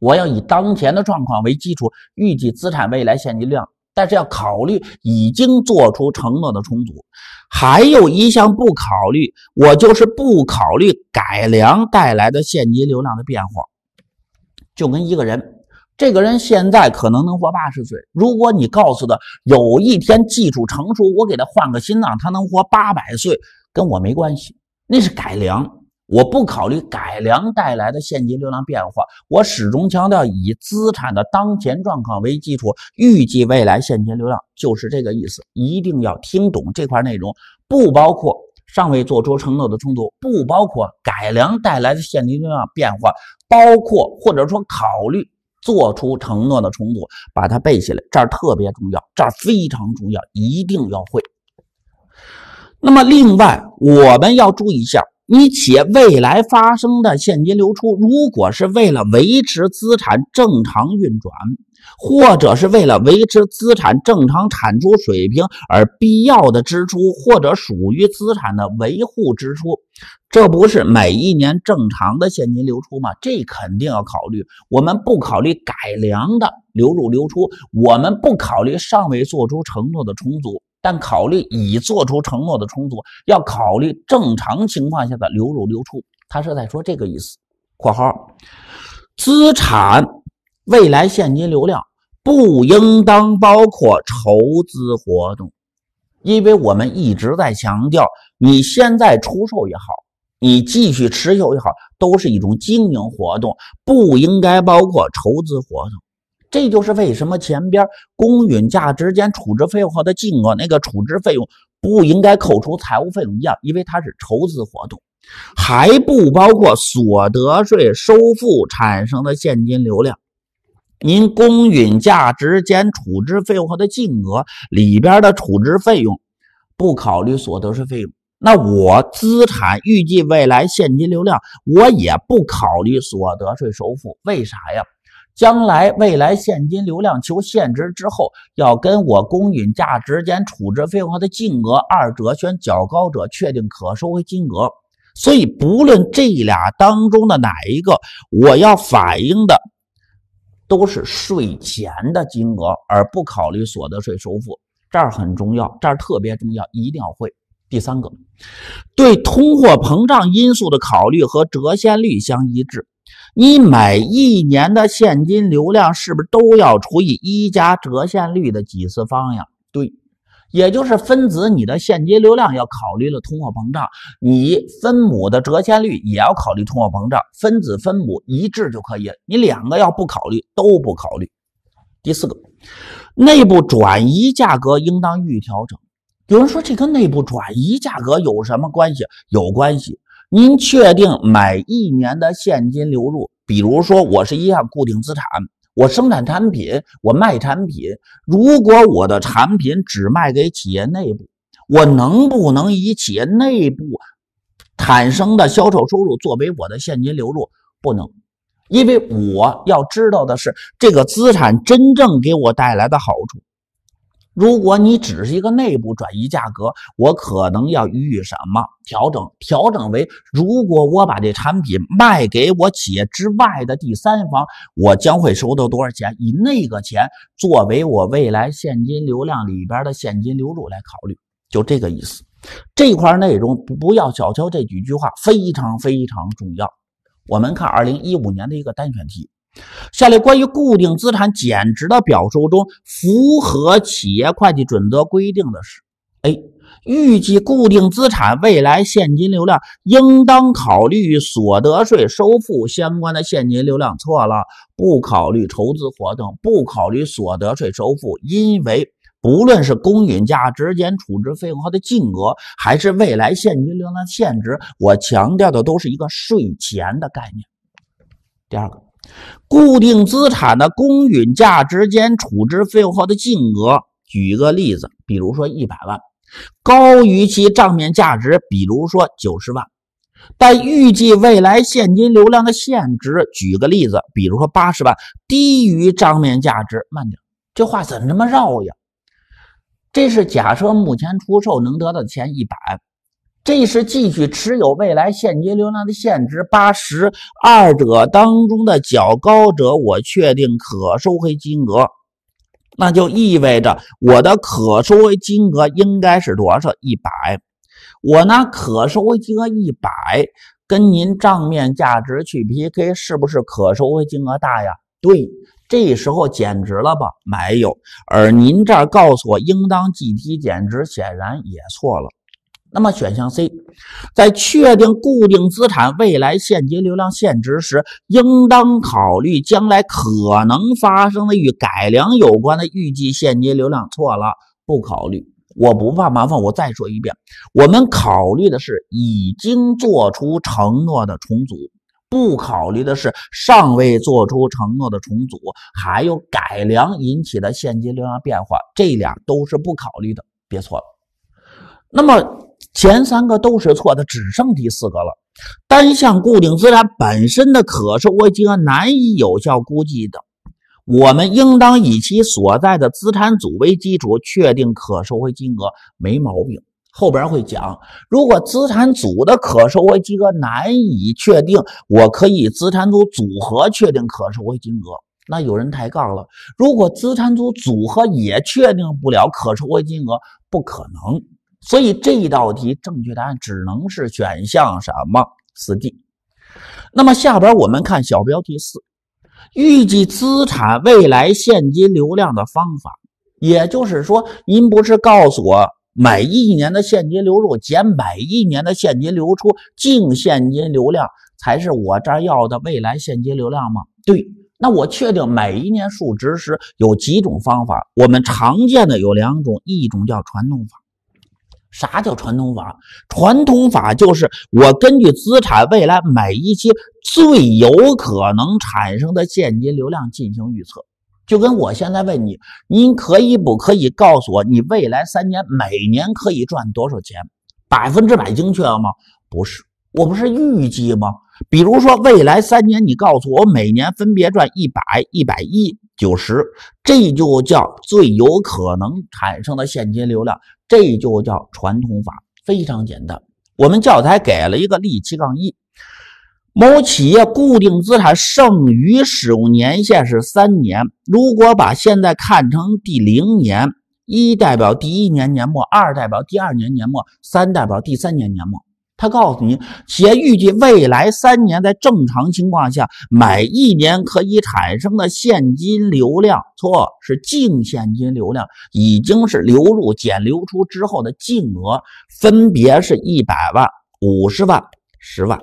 我要以当前的状况为基础，预计资产未来现金量，但是要考虑已经做出承诺的重组。还有一项不考虑，我就是不考虑改良带来的现金流量的变化。就跟一个人。这个人现在可能能活八十岁。如果你告诉他有一天技术成熟，我给他换个心脏，他能活八百岁，跟我没关系。那是改良，我不考虑改良带来的现金流量变化。我始终强调以资产的当前状况为基础，预计未来现金流量，就是这个意思。一定要听懂这块内容，不包括尚未做出承诺的冲突，不包括改良带来的现金流量变化，包括或者说考虑。做出承诺的重组，把它背下来，这儿特别重要，这儿非常重要，一定要会。那么，另外我们要注意一下，你企业未来发生的现金流出，如果是为了维持资产正常运转。或者是为了维持资产正常产出水平而必要的支出，或者属于资产的维护支出，这不是每一年正常的现金流出吗？这肯定要考虑。我们不考虑改良的流入流出，我们不考虑尚未做出承诺的重组，但考虑已做出承诺的重组。要考虑正常情况下的流入流出。他是在说这个意思。（括号）资产。未来现金流量不应当包括筹资活动，因为我们一直在强调，你现在出售也好，你继续持有也好，都是一种经营活动，不应该包括筹资活动。这就是为什么前边公允价值间处置费用的金额那个处置费用不应该扣除财务费用一样，因为它是筹资活动，还不包括所得税收付产生的现金流量。您公允价值减处置费用后的净额里边的处置费用，不考虑所得税费用。那我资产预计未来现金流量，我也不考虑所得税首付。为啥呀？将来未来现金流量求现值之后，要跟我公允价值减处置费用后的净额二者选较高者确定可收回金额。所以，不论这俩当中的哪一个，我要反映的。都是税前的金额，而不考虑所得税收付。这儿很重要，这儿特别重要，一定要会。第三个，对通货膨胀因素的考虑和折现率相一致，你每一年的现金流量是不是都要除以一加折现率的几次方呀？对。也就是分子你的现金流量要考虑了通货膨胀，你分母的折现率也要考虑通货膨胀，分子分母一致就可以。你两个要不考虑都不考虑。第四个，内部转移价格应当予以调整。有人说这跟内部转移价格有什么关系？有关系。您确定买一年的现金流入，比如说我是一项固定资产。我生产产品，我卖产品。如果我的产品只卖给企业内部，我能不能以企业内部产生的销售收入作为我的现金流入？不能，因为我要知道的是，这个资产真正给我带来的好处。如果你只是一个内部转移价格，我可能要予以什么调整？调整为如果我把这产品卖给我企业之外的第三方，我将会收到多少钱？以那个钱作为我未来现金流量里边的现金流入来考虑，就这个意思。这块内容不要小瞧这几句话，非常非常重要。我们看二零一五年的一个单选题。下列关于固定资产减值的表述中，符合企业会计准则规定的是：A. 预计固定资产未来现金流量应当考虑所得税收付相关的现金流量。错了，不考虑筹资活动，不考虑所得税收付，因为不论是公允价值减处置费用后的净额，还是未来现金流量现值，我强调的都是一个税前的概念。第二个。固定资产的公允价值间处置费用后的净额。举个例子，比如说一百万，高于其账面价值，比如说九十万，但预计未来现金流量的现值，举个例子，比如说八十万，低于账面价值。慢点，这话怎么这么绕呀？这是假设目前出售能得到的钱一百。这是继续持有未来现金流量的现值八十，二者当中的较高者，我确定可收回金额。那就意味着我的可收回金额应该是多少？一百。我呢，可收回金额一百，跟您账面价值去 PK，是不是可收回金额大呀？对，这时候减值了吧？没有。而您这儿告诉我应当计提减值，显然也错了。那么，选项 C，在确定固定资产未来现金流量现值时，应当考虑将来可能发生的与改良有关的预计现金流量。错了，不考虑。我不怕麻烦，我再说一遍，我们考虑的是已经做出承诺的重组，不考虑的是尚未做出承诺的重组，还有改良引起的现金流量变化，这俩都是不考虑的，别错了。那么。前三个都是错的，只剩第四个了。单项固定资产本身的可收回金额难以有效估计的，我们应当以其所在的资产组为基础确定可收回金额，没毛病。后边会讲，如果资产组的可收回金额难以确定，我可以资产组组合确定可收回金额。那有人抬杠了，如果资产组组合也确定不了可收回金额，不可能。所以这一道题正确答案只能是选项什么四 D。那么下边我们看小标题四，预计资产未来现金流量的方法，也就是说，您不是告诉我每一年的现金流入减每一年的现金流出，净现金流量才是我这儿要的未来现金流量吗？对。那我确定每一年数值时有几种方法？我们常见的有两种，一种叫传统法。啥叫传统法？传统法就是我根据资产未来买一些最有可能产生的现金流量进行预测。就跟我现在问你，您可以不可以告诉我你未来三年每年可以赚多少钱？百分之百精确吗？不是，我不是预计吗？比如说未来三年，你告诉我每年分别赚一百、一百一。九十，这就叫最有可能产生的现金流量，这就叫传统法，非常简单。我们教材给了一个例七杠一，某企业固定资产剩余使用年限是三年，如果把现在看成第零年，一代表第一年年末，二代表第二年年末，三代表第三年年末。他告诉你，企业预计未来三年在正常情况下，每一年可以产生的现金流量，错，是净现金流量，已经是流入减流出之后的净额，分别是100万、50万、10万。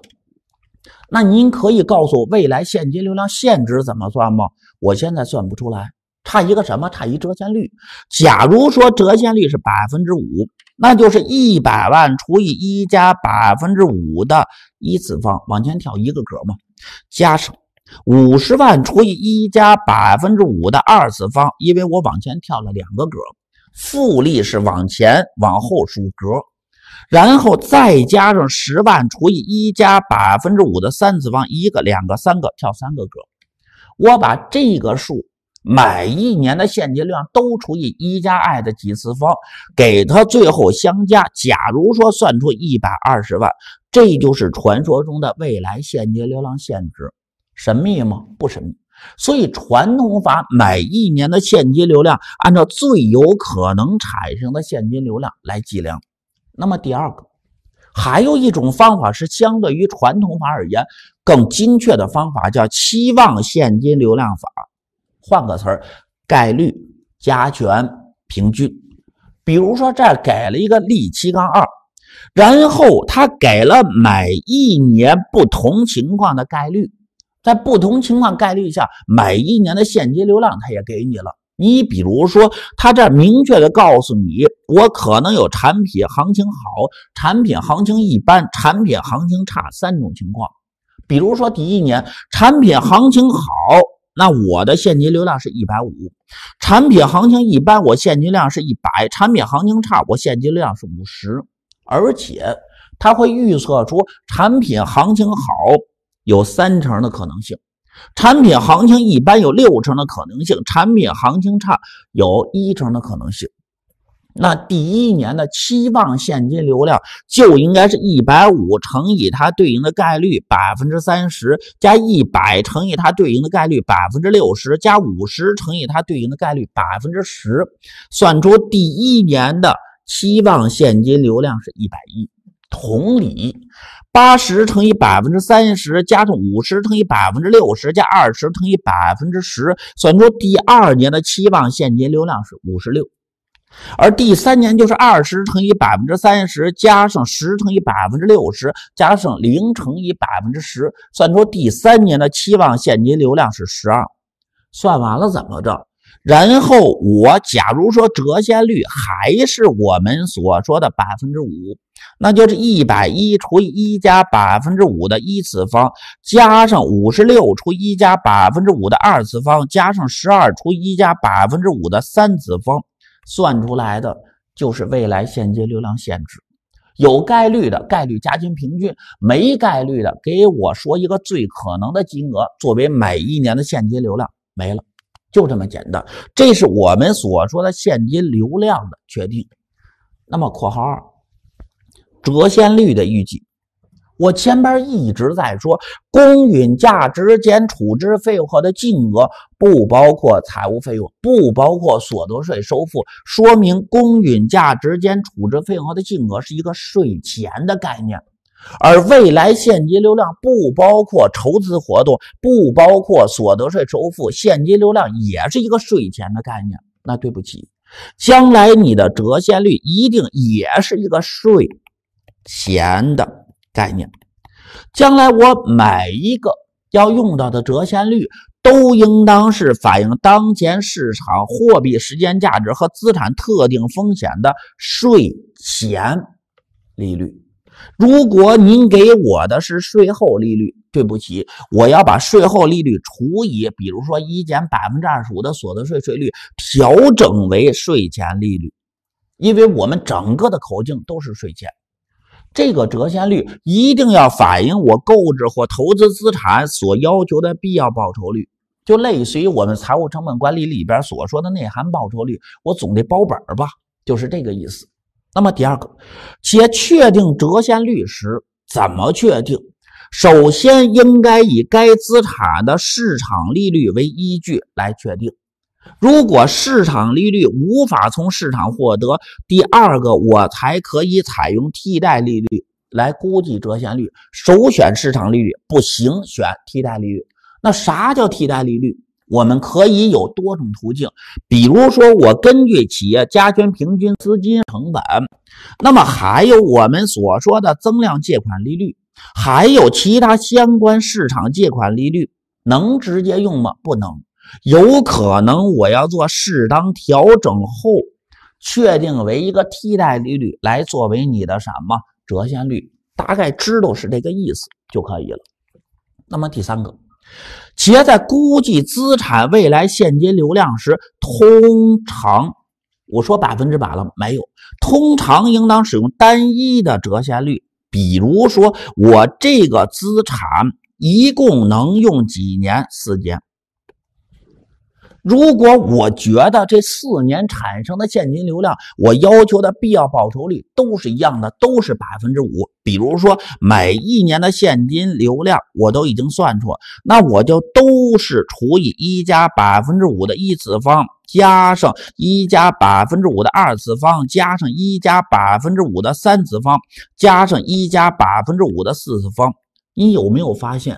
那您可以告诉我未来现金流量现值怎么算吗？我现在算不出来，差一个什么？差一折现率。假如说折现率是百分之五。那就是一百万除以一加百分之五的一次方，往前跳一个格嘛。加上五十万除以一加百分之五的二次方，因为我往前跳了两个格。复利是往前往后数格，然后再加上十万除以一加百分之五的三次方，一个、两个、三个，跳三个格。我把这个数。每一年的现金流量都除以一加 i 的几次方，给它最后相加。假如说算出一百二十万，这就是传说中的未来现金流量限值。神秘吗？不神秘。所以传统法每一年的现金流量按照最有可能产生的现金流量来计量。那么第二个，还有一种方法是相对于传统法而言更精确的方法，叫期望现金流量法。换个词儿，概率加权平均。比如说，这儿改了一个例七杠二，然后他给了每一年不同情况的概率，在不同情况概率下，每一年的现金流量他也给你了。你比如说，他这明确的告诉你，我可能有产品行情好、产品行情一般、产品行情差三种情况。比如说第一年产品行情好。那我的现金流量是一百五，产品行情一般，我现金量是一百；产品行情差，我现金量是五十。而且，它会预测出产品行情好有三成的可能性，产品行情一般有六成的可能性，产品行情差有一成的可能性。那第一年的期望现金流量就应该是一百五乘以它对应的概率百分之三十，加一百乘以它对应的概率百分之六十，加五十乘以它对应的概率百分之十，算出第一年的期望现金流量是一百亿。同理，八十乘以百分之三十，加上五十乘以百分之六十，加二十乘以百分之十，算出第二年的期望现金流量是五十六。而第三年就是二十乘以百分之三十，加上十乘以百分之六十，加上零乘以百分之十，算出第三年的期望现金流量是十二。算完了怎么着？然后我假如说折现率还是我们所说的百分之五，那就是一百一除以一加百分之五的一次方，加上五十六除一加百分之五的二次方，加上十二除一加百分之五的三次方。算出来的就是未来现金流量限制。有概率的，概率加均平均；没概率的，给我说一个最可能的金额，作为每一年的现金流量没了，就这么简单。这是我们所说的现金流量的确定。那么，括号二，折现率的预计。我前边一直在说，公允价值间处置费用的净额不包括财务费用，不包括所得税收付，说明公允价值间处置费用的净额是一个税前的概念。而未来现金流量不包括筹资活动，不包括所得税收付，现金流量也是一个税前的概念。那对不起，将来你的折现率一定也是一个税前的。概念，将来我买一个要用到的折现率，都应当是反映当前市场货币时间价值和资产特定风险的税前利率。如果您给我的是税后利率，对不起，我要把税后利率除以，比如说一减百分之二十五的所得税税率，调整为税前利率，因为我们整个的口径都是税前。这个折现率一定要反映我购置或投资资产所要求的必要报酬率，就类似于我们财务成本管理里边所说的内涵报酬率，我总得包本吧，就是这个意思。那么第二个，且确定折现率时怎么确定？首先应该以该资产的市场利率为依据来确定。如果市场利率无法从市场获得，第二个我才可以采用替代利率来估计折现率。首选市场利率不行，选替代利率。那啥叫替代利率？我们可以有多种途径，比如说我根据企业加权平均资金成本，那么还有我们所说的增量借款利率，还有其他相关市场借款利率，能直接用吗？不能。有可能我要做适当调整后，确定为一个替代利率来作为你的什么折现率，大概知道是这个意思就可以了。那么第三个，企业在估计资产未来现金流量时，通常我说百分之百了没有？通常应当使用单一的折现率，比如说我这个资产一共能用几年时间？如果我觉得这四年产生的现金流量，我要求的必要报酬率都是一样的，都是百分之五。比如说，每一年的现金流量我都已经算出，那我就都是除以一加百分之五的一次方，加上一加百分之五的二次方，加上一加百分之五的三次方，加上一加百分之五的四次方。你有没有发现？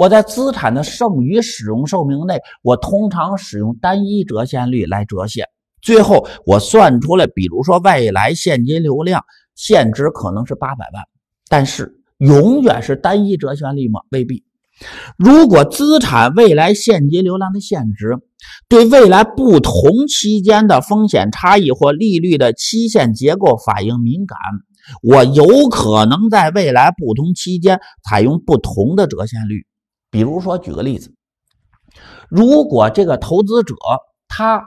我在资产的剩余使用寿命内，我通常使用单一折现率来折现。最后，我算出来，比如说未来现金流量现值可能是八百万，但是永远是单一折现率吗？未必。如果资产未来现金流量的现值对未来不同期间的风险差异或利率的期限结构反应敏感，我有可能在未来不同期间采用不同的折现率。比如说，举个例子，如果这个投资者他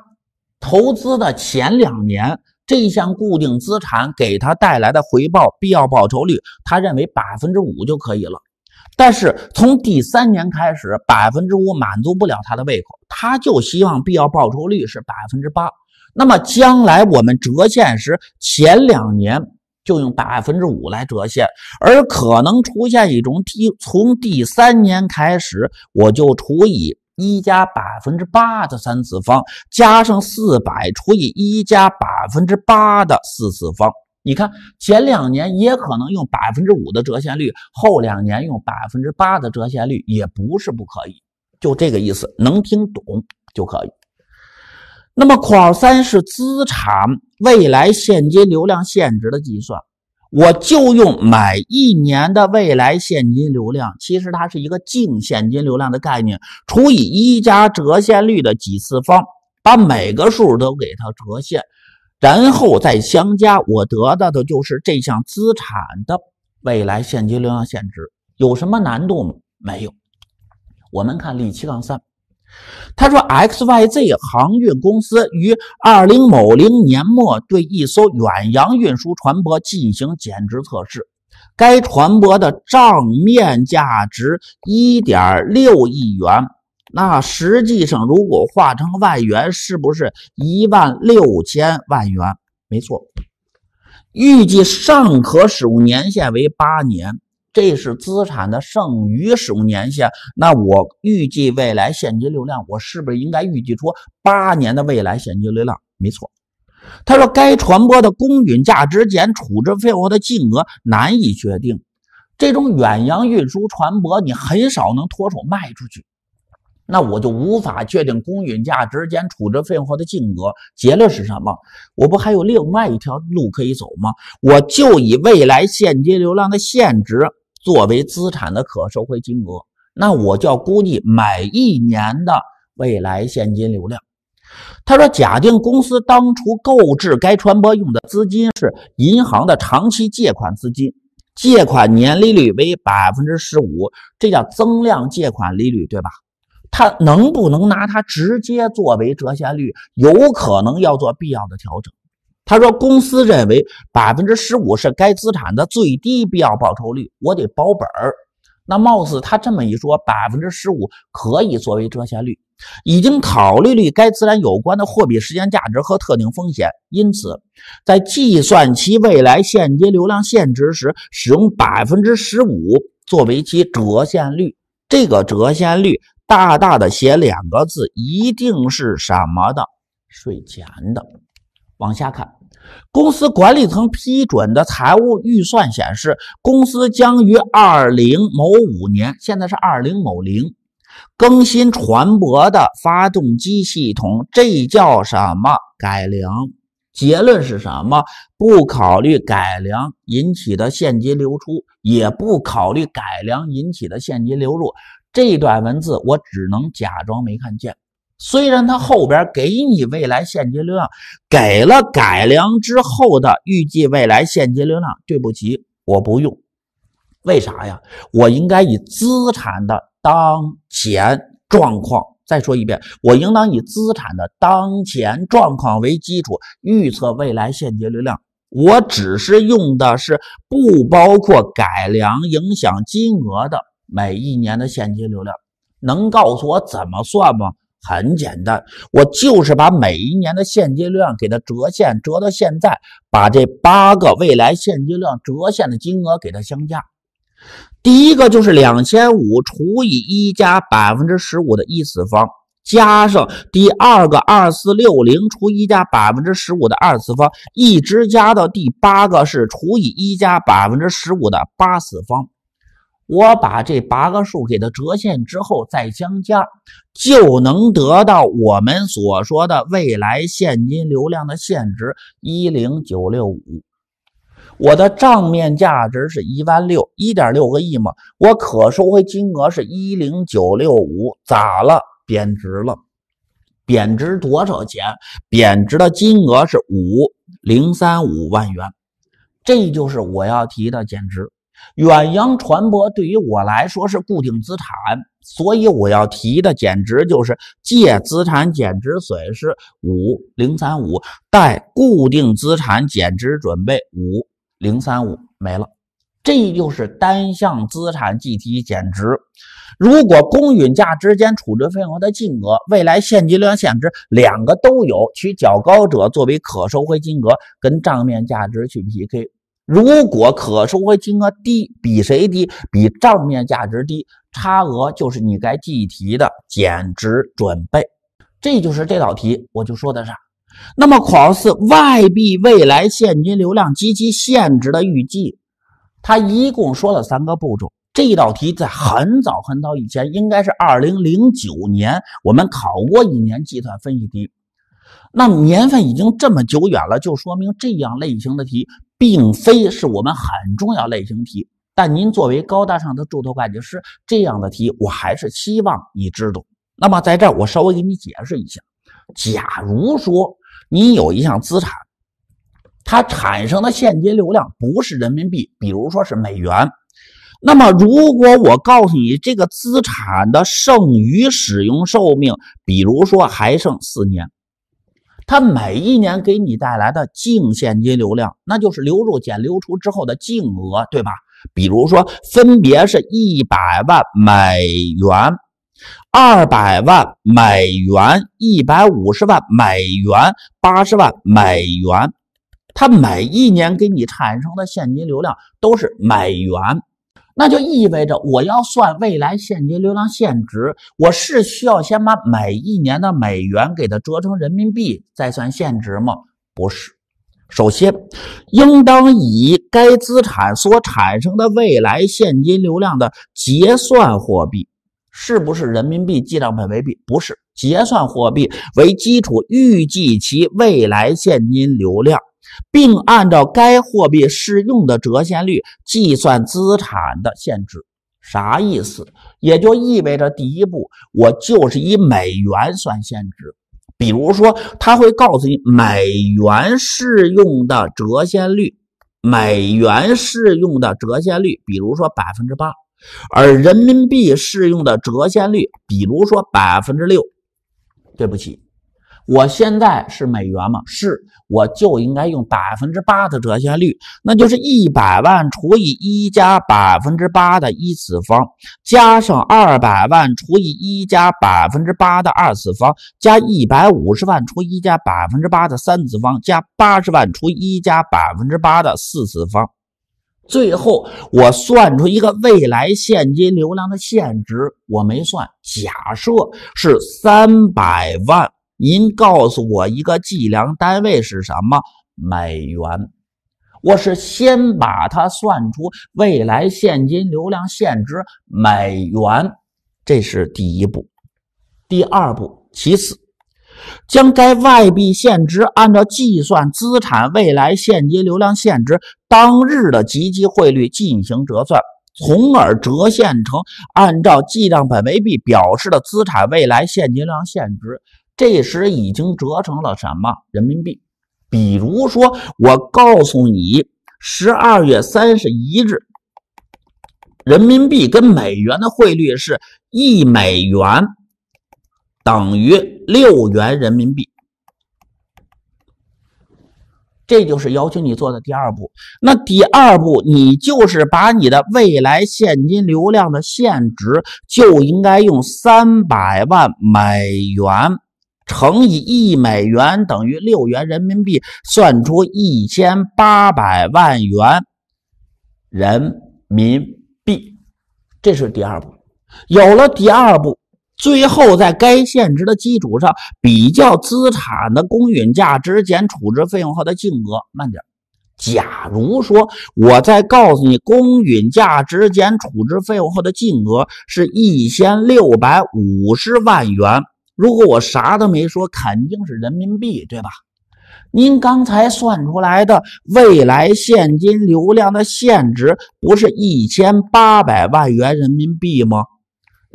投资的前两年，这项固定资产给他带来的回报必要报酬率，他认为百分之五就可以了。但是从第三年开始，百分之五满足不了他的胃口，他就希望必要报酬率是百分之八。那么将来我们折现时，前两年。就用百分之五来折现，而可能出现一种第从第三年开始，我就除以一加百分之八的三次方，加上四百除以一加百分之八的四次方。你看前两年也可能用百分之五的折现率，后两年用百分之八的折现率，也不是不可以。就这个意思，能听懂就可以。那么，括号三是资产未来现金流量现值的计算，我就用买一年的未来现金流量，其实它是一个净现金流量的概念，除以一加折现率的几次方，把每个数都给它折现，然后再相加，我得到的就是这项资产的未来现金流量现值。有什么难度吗？没有。我们看例七杠三。他说：“XYZ 航运公司于二零某零年末对一艘远洋运输船舶进行减值测试，该船舶的账面价值一点六亿元。那实际上，如果化成万元，是不是一万六千万元？没错。预计尚可使用年限为八年。”这是资产的剩余使用年限，那我预计未来现金流量，我是不是应该预计出八年的未来现金流量？没错。他说，该船舶的公允价值减处置费用的净额难以确定。这种远洋运输船舶，你很少能脱手卖出去，那我就无法确定公允价值减处置费用的净额。结论是什么？我不还有另外一条路可以走吗？我就以未来现金流量的现值。作为资产的可收回金额，那我就要估计每一年的未来现金流量。他说，假定公司当初购置该船舶用的资金是银行的长期借款资金，借款年利率为百分之十五，这叫增量借款利率，对吧？他能不能拿它直接作为折现率？有可能要做必要的调整。他说：“公司认为百分之十五是该资产的最低必要报酬率，我得保本儿。那貌似他这么一说，百分之十五可以作为折现率，已经考虑了该资产有关的货币时间价值和特定风险，因此在计算其未来现金流量现值时，使用百分之十五作为其折现率。这个折现率大大的写两个字，一定是什么的税前的。”往下看，公司管理层批准的财务预算显示，公司将于二零某五年（现在是二零某零）更新船舶的发动机系统。这叫什么？改良？结论是什么？不考虑改良引起的现金流出，也不考虑改良引起的现金流入。这段文字我只能假装没看见。虽然它后边给你未来现金流量，给了改良之后的预计未来现金流量，对不起，我不用。为啥呀？我应该以资产的当前状况。再说一遍，我应当以资产的当前状况为基础预测未来现金流量。我只是用的是不包括改良影响金额的每一年的现金流量。能告诉我怎么算吗？很简单，我就是把每一年的现金流量给它折现，折到现在，把这八个未来现金流量折现的金额给它相加。第一个就是两千五除以一加百分之十五的一次方，加上第二个二四六零除一加百分之十五的二次方，一直加到第八个是除以一加百分之十五的八次方。我把这八个数给它折现之后再相加，就能得到我们所说的未来现金流量的现值一零九六五。我的账面价值是一万六一点六个亿嘛？我可收回金额是一零九六五，咋了？贬值了？贬值多少钱？贬值的金额是五零三五万元。这就是我要提的减值。远洋船舶对于我来说是固定资产，所以我要提的减值就是借资产减值损失五零三五，贷固定资产减值准备五零三五没了。这就是单项资产计提减值。如果公允价之间处置费用的金额、未来现金流量现值两个都有，取较高者作为可收回金额，跟账面价值去 PK。如果可收回金额低，比谁低？比账面价值低，差额就是你该计提的减值准备。这就是这道题，我就说的啥？那么考四外币未来现金流量及其现值的预计，它一共说了三个步骤。这道题在很早很早以前，应该是二零零九年我们考过一年计算分析题。那年份已经这么久远了，就说明这样类型的题。并非是我们很重要类型题，但您作为高大上的注册会计师，这样的题我还是希望你知道。那么在这儿，我稍微给你解释一下：假如说你有一项资产，它产生的现金流量不是人民币，比如说是美元，那么如果我告诉你这个资产的剩余使用寿命，比如说还剩四年。它每一年给你带来的净现金流量，那就是流入减流出之后的净额，对吧？比如说，分别是一百万美元、二百万美元、一百五十万美元、八十万美元，它每一年给你产生的现金流量都是美元。那就意味着我要算未来现金流量现值，我是需要先把每一年的美元给它折成人民币，再算现值吗？不是，首先应当以该资产所产生的未来现金流量的结算货币。是不是人民币记账本为币？不是，结算货币为基础，预计其未来现金流量，并按照该货币适用的折现率计算资产的现值。啥意思？也就意味着第一步，我就是以美元算现值。比如说，他会告诉你美元适用的折现率，美元适用的折现率，比如说百分之八。而人民币适用的折现率，比如说百分之六。对不起，我现在是美元嘛？是，我就应该用百分之八的折现率，那就是一百万除以一加百分之八的一次方，加上二百万除以一加百分之八的二次方，加一百五十万除一加百分之八的三次方，加八十万除一加百分之八的四次方。最后，我算出一个未来现金流量的现值，我没算，假设是三百万。您告诉我一个计量单位是什么？美元？我是先把它算出未来现金流量现值美元，这是第一步。第二步，其次。将该外币现值按照计算资产未来现金流量现值当日的即期汇率进行折算，从而折现成按照记账本位币表示的资产未来现金量现值。这时已经折成了什么人民币？比如说，我告诉你，十二月三十一日，人民币跟美元的汇率是一美元。等于六元人民币，这就是要求你做的第二步。那第二步，你就是把你的未来现金流量的现值，就应该用三百万美元乘以一美元等于六元人民币，算出一千八百万元人民币。这是第二步，有了第二步。最后，在该现值的基础上，比较资产的公允价值减处置费用后的净额。慢点。假如说，我再告诉你，公允价值减处置费用后的净额是一千六百五十万元。如果我啥都没说，肯定是人民币，对吧？您刚才算出来的未来现金流量的现值不是一千八百万元人民币吗？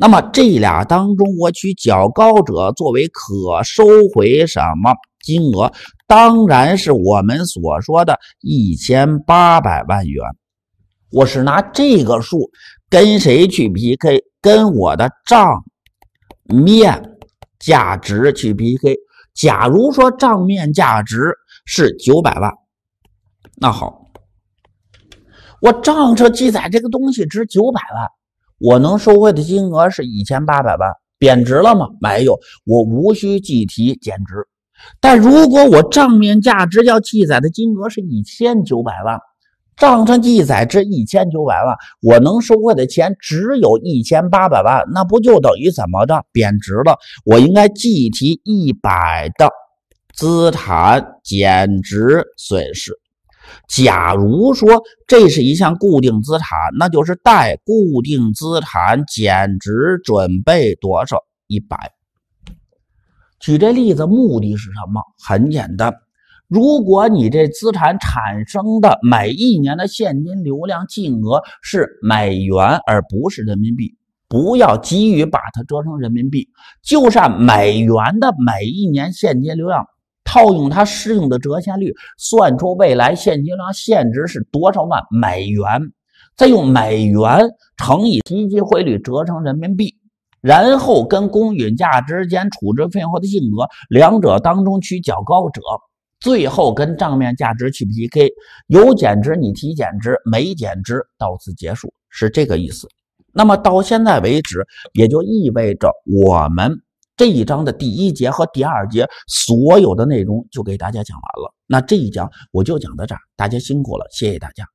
那么这俩当中，我取较高者作为可收回什么金额？当然是我们所说的1800万元。我是拿这个数跟谁去 PK？跟我的账面价值去 PK。假如说账面价值是九百万，那好，我账上记载这个东西值九百万。我能收回的金额是一千八百万，贬值了吗？没有，我无需计提减值。但如果我账面价值要记载的金额是一千九百万，账上记载这一千九百万，我能收回的钱只有一千八百万，那不就等于怎么着？贬值了，我应该计提一百的资产减值损失。假如说这是一项固定资产，那就是贷固定资产减值准备多少一百。举这例子目的是什么？很简单，如果你这资产产生的每一年的现金流量净额是美元而不是人民币，不要急于把它折成人民币，就算美元的每一年现金流量。套用它适用的折现率，算出未来现金流现值是多少万美元，再用美元乘以基金汇率折成人民币，然后跟公允价值间处置费用的净额，两者当中取较高者，最后跟账面价值去 PK，有减值你提减值，没减值到此结束，是这个意思。那么到现在为止，也就意味着我们。这一章的第一节和第二节所有的内容就给大家讲完了。那这一讲我就讲到这儿，大家辛苦了，谢谢大家。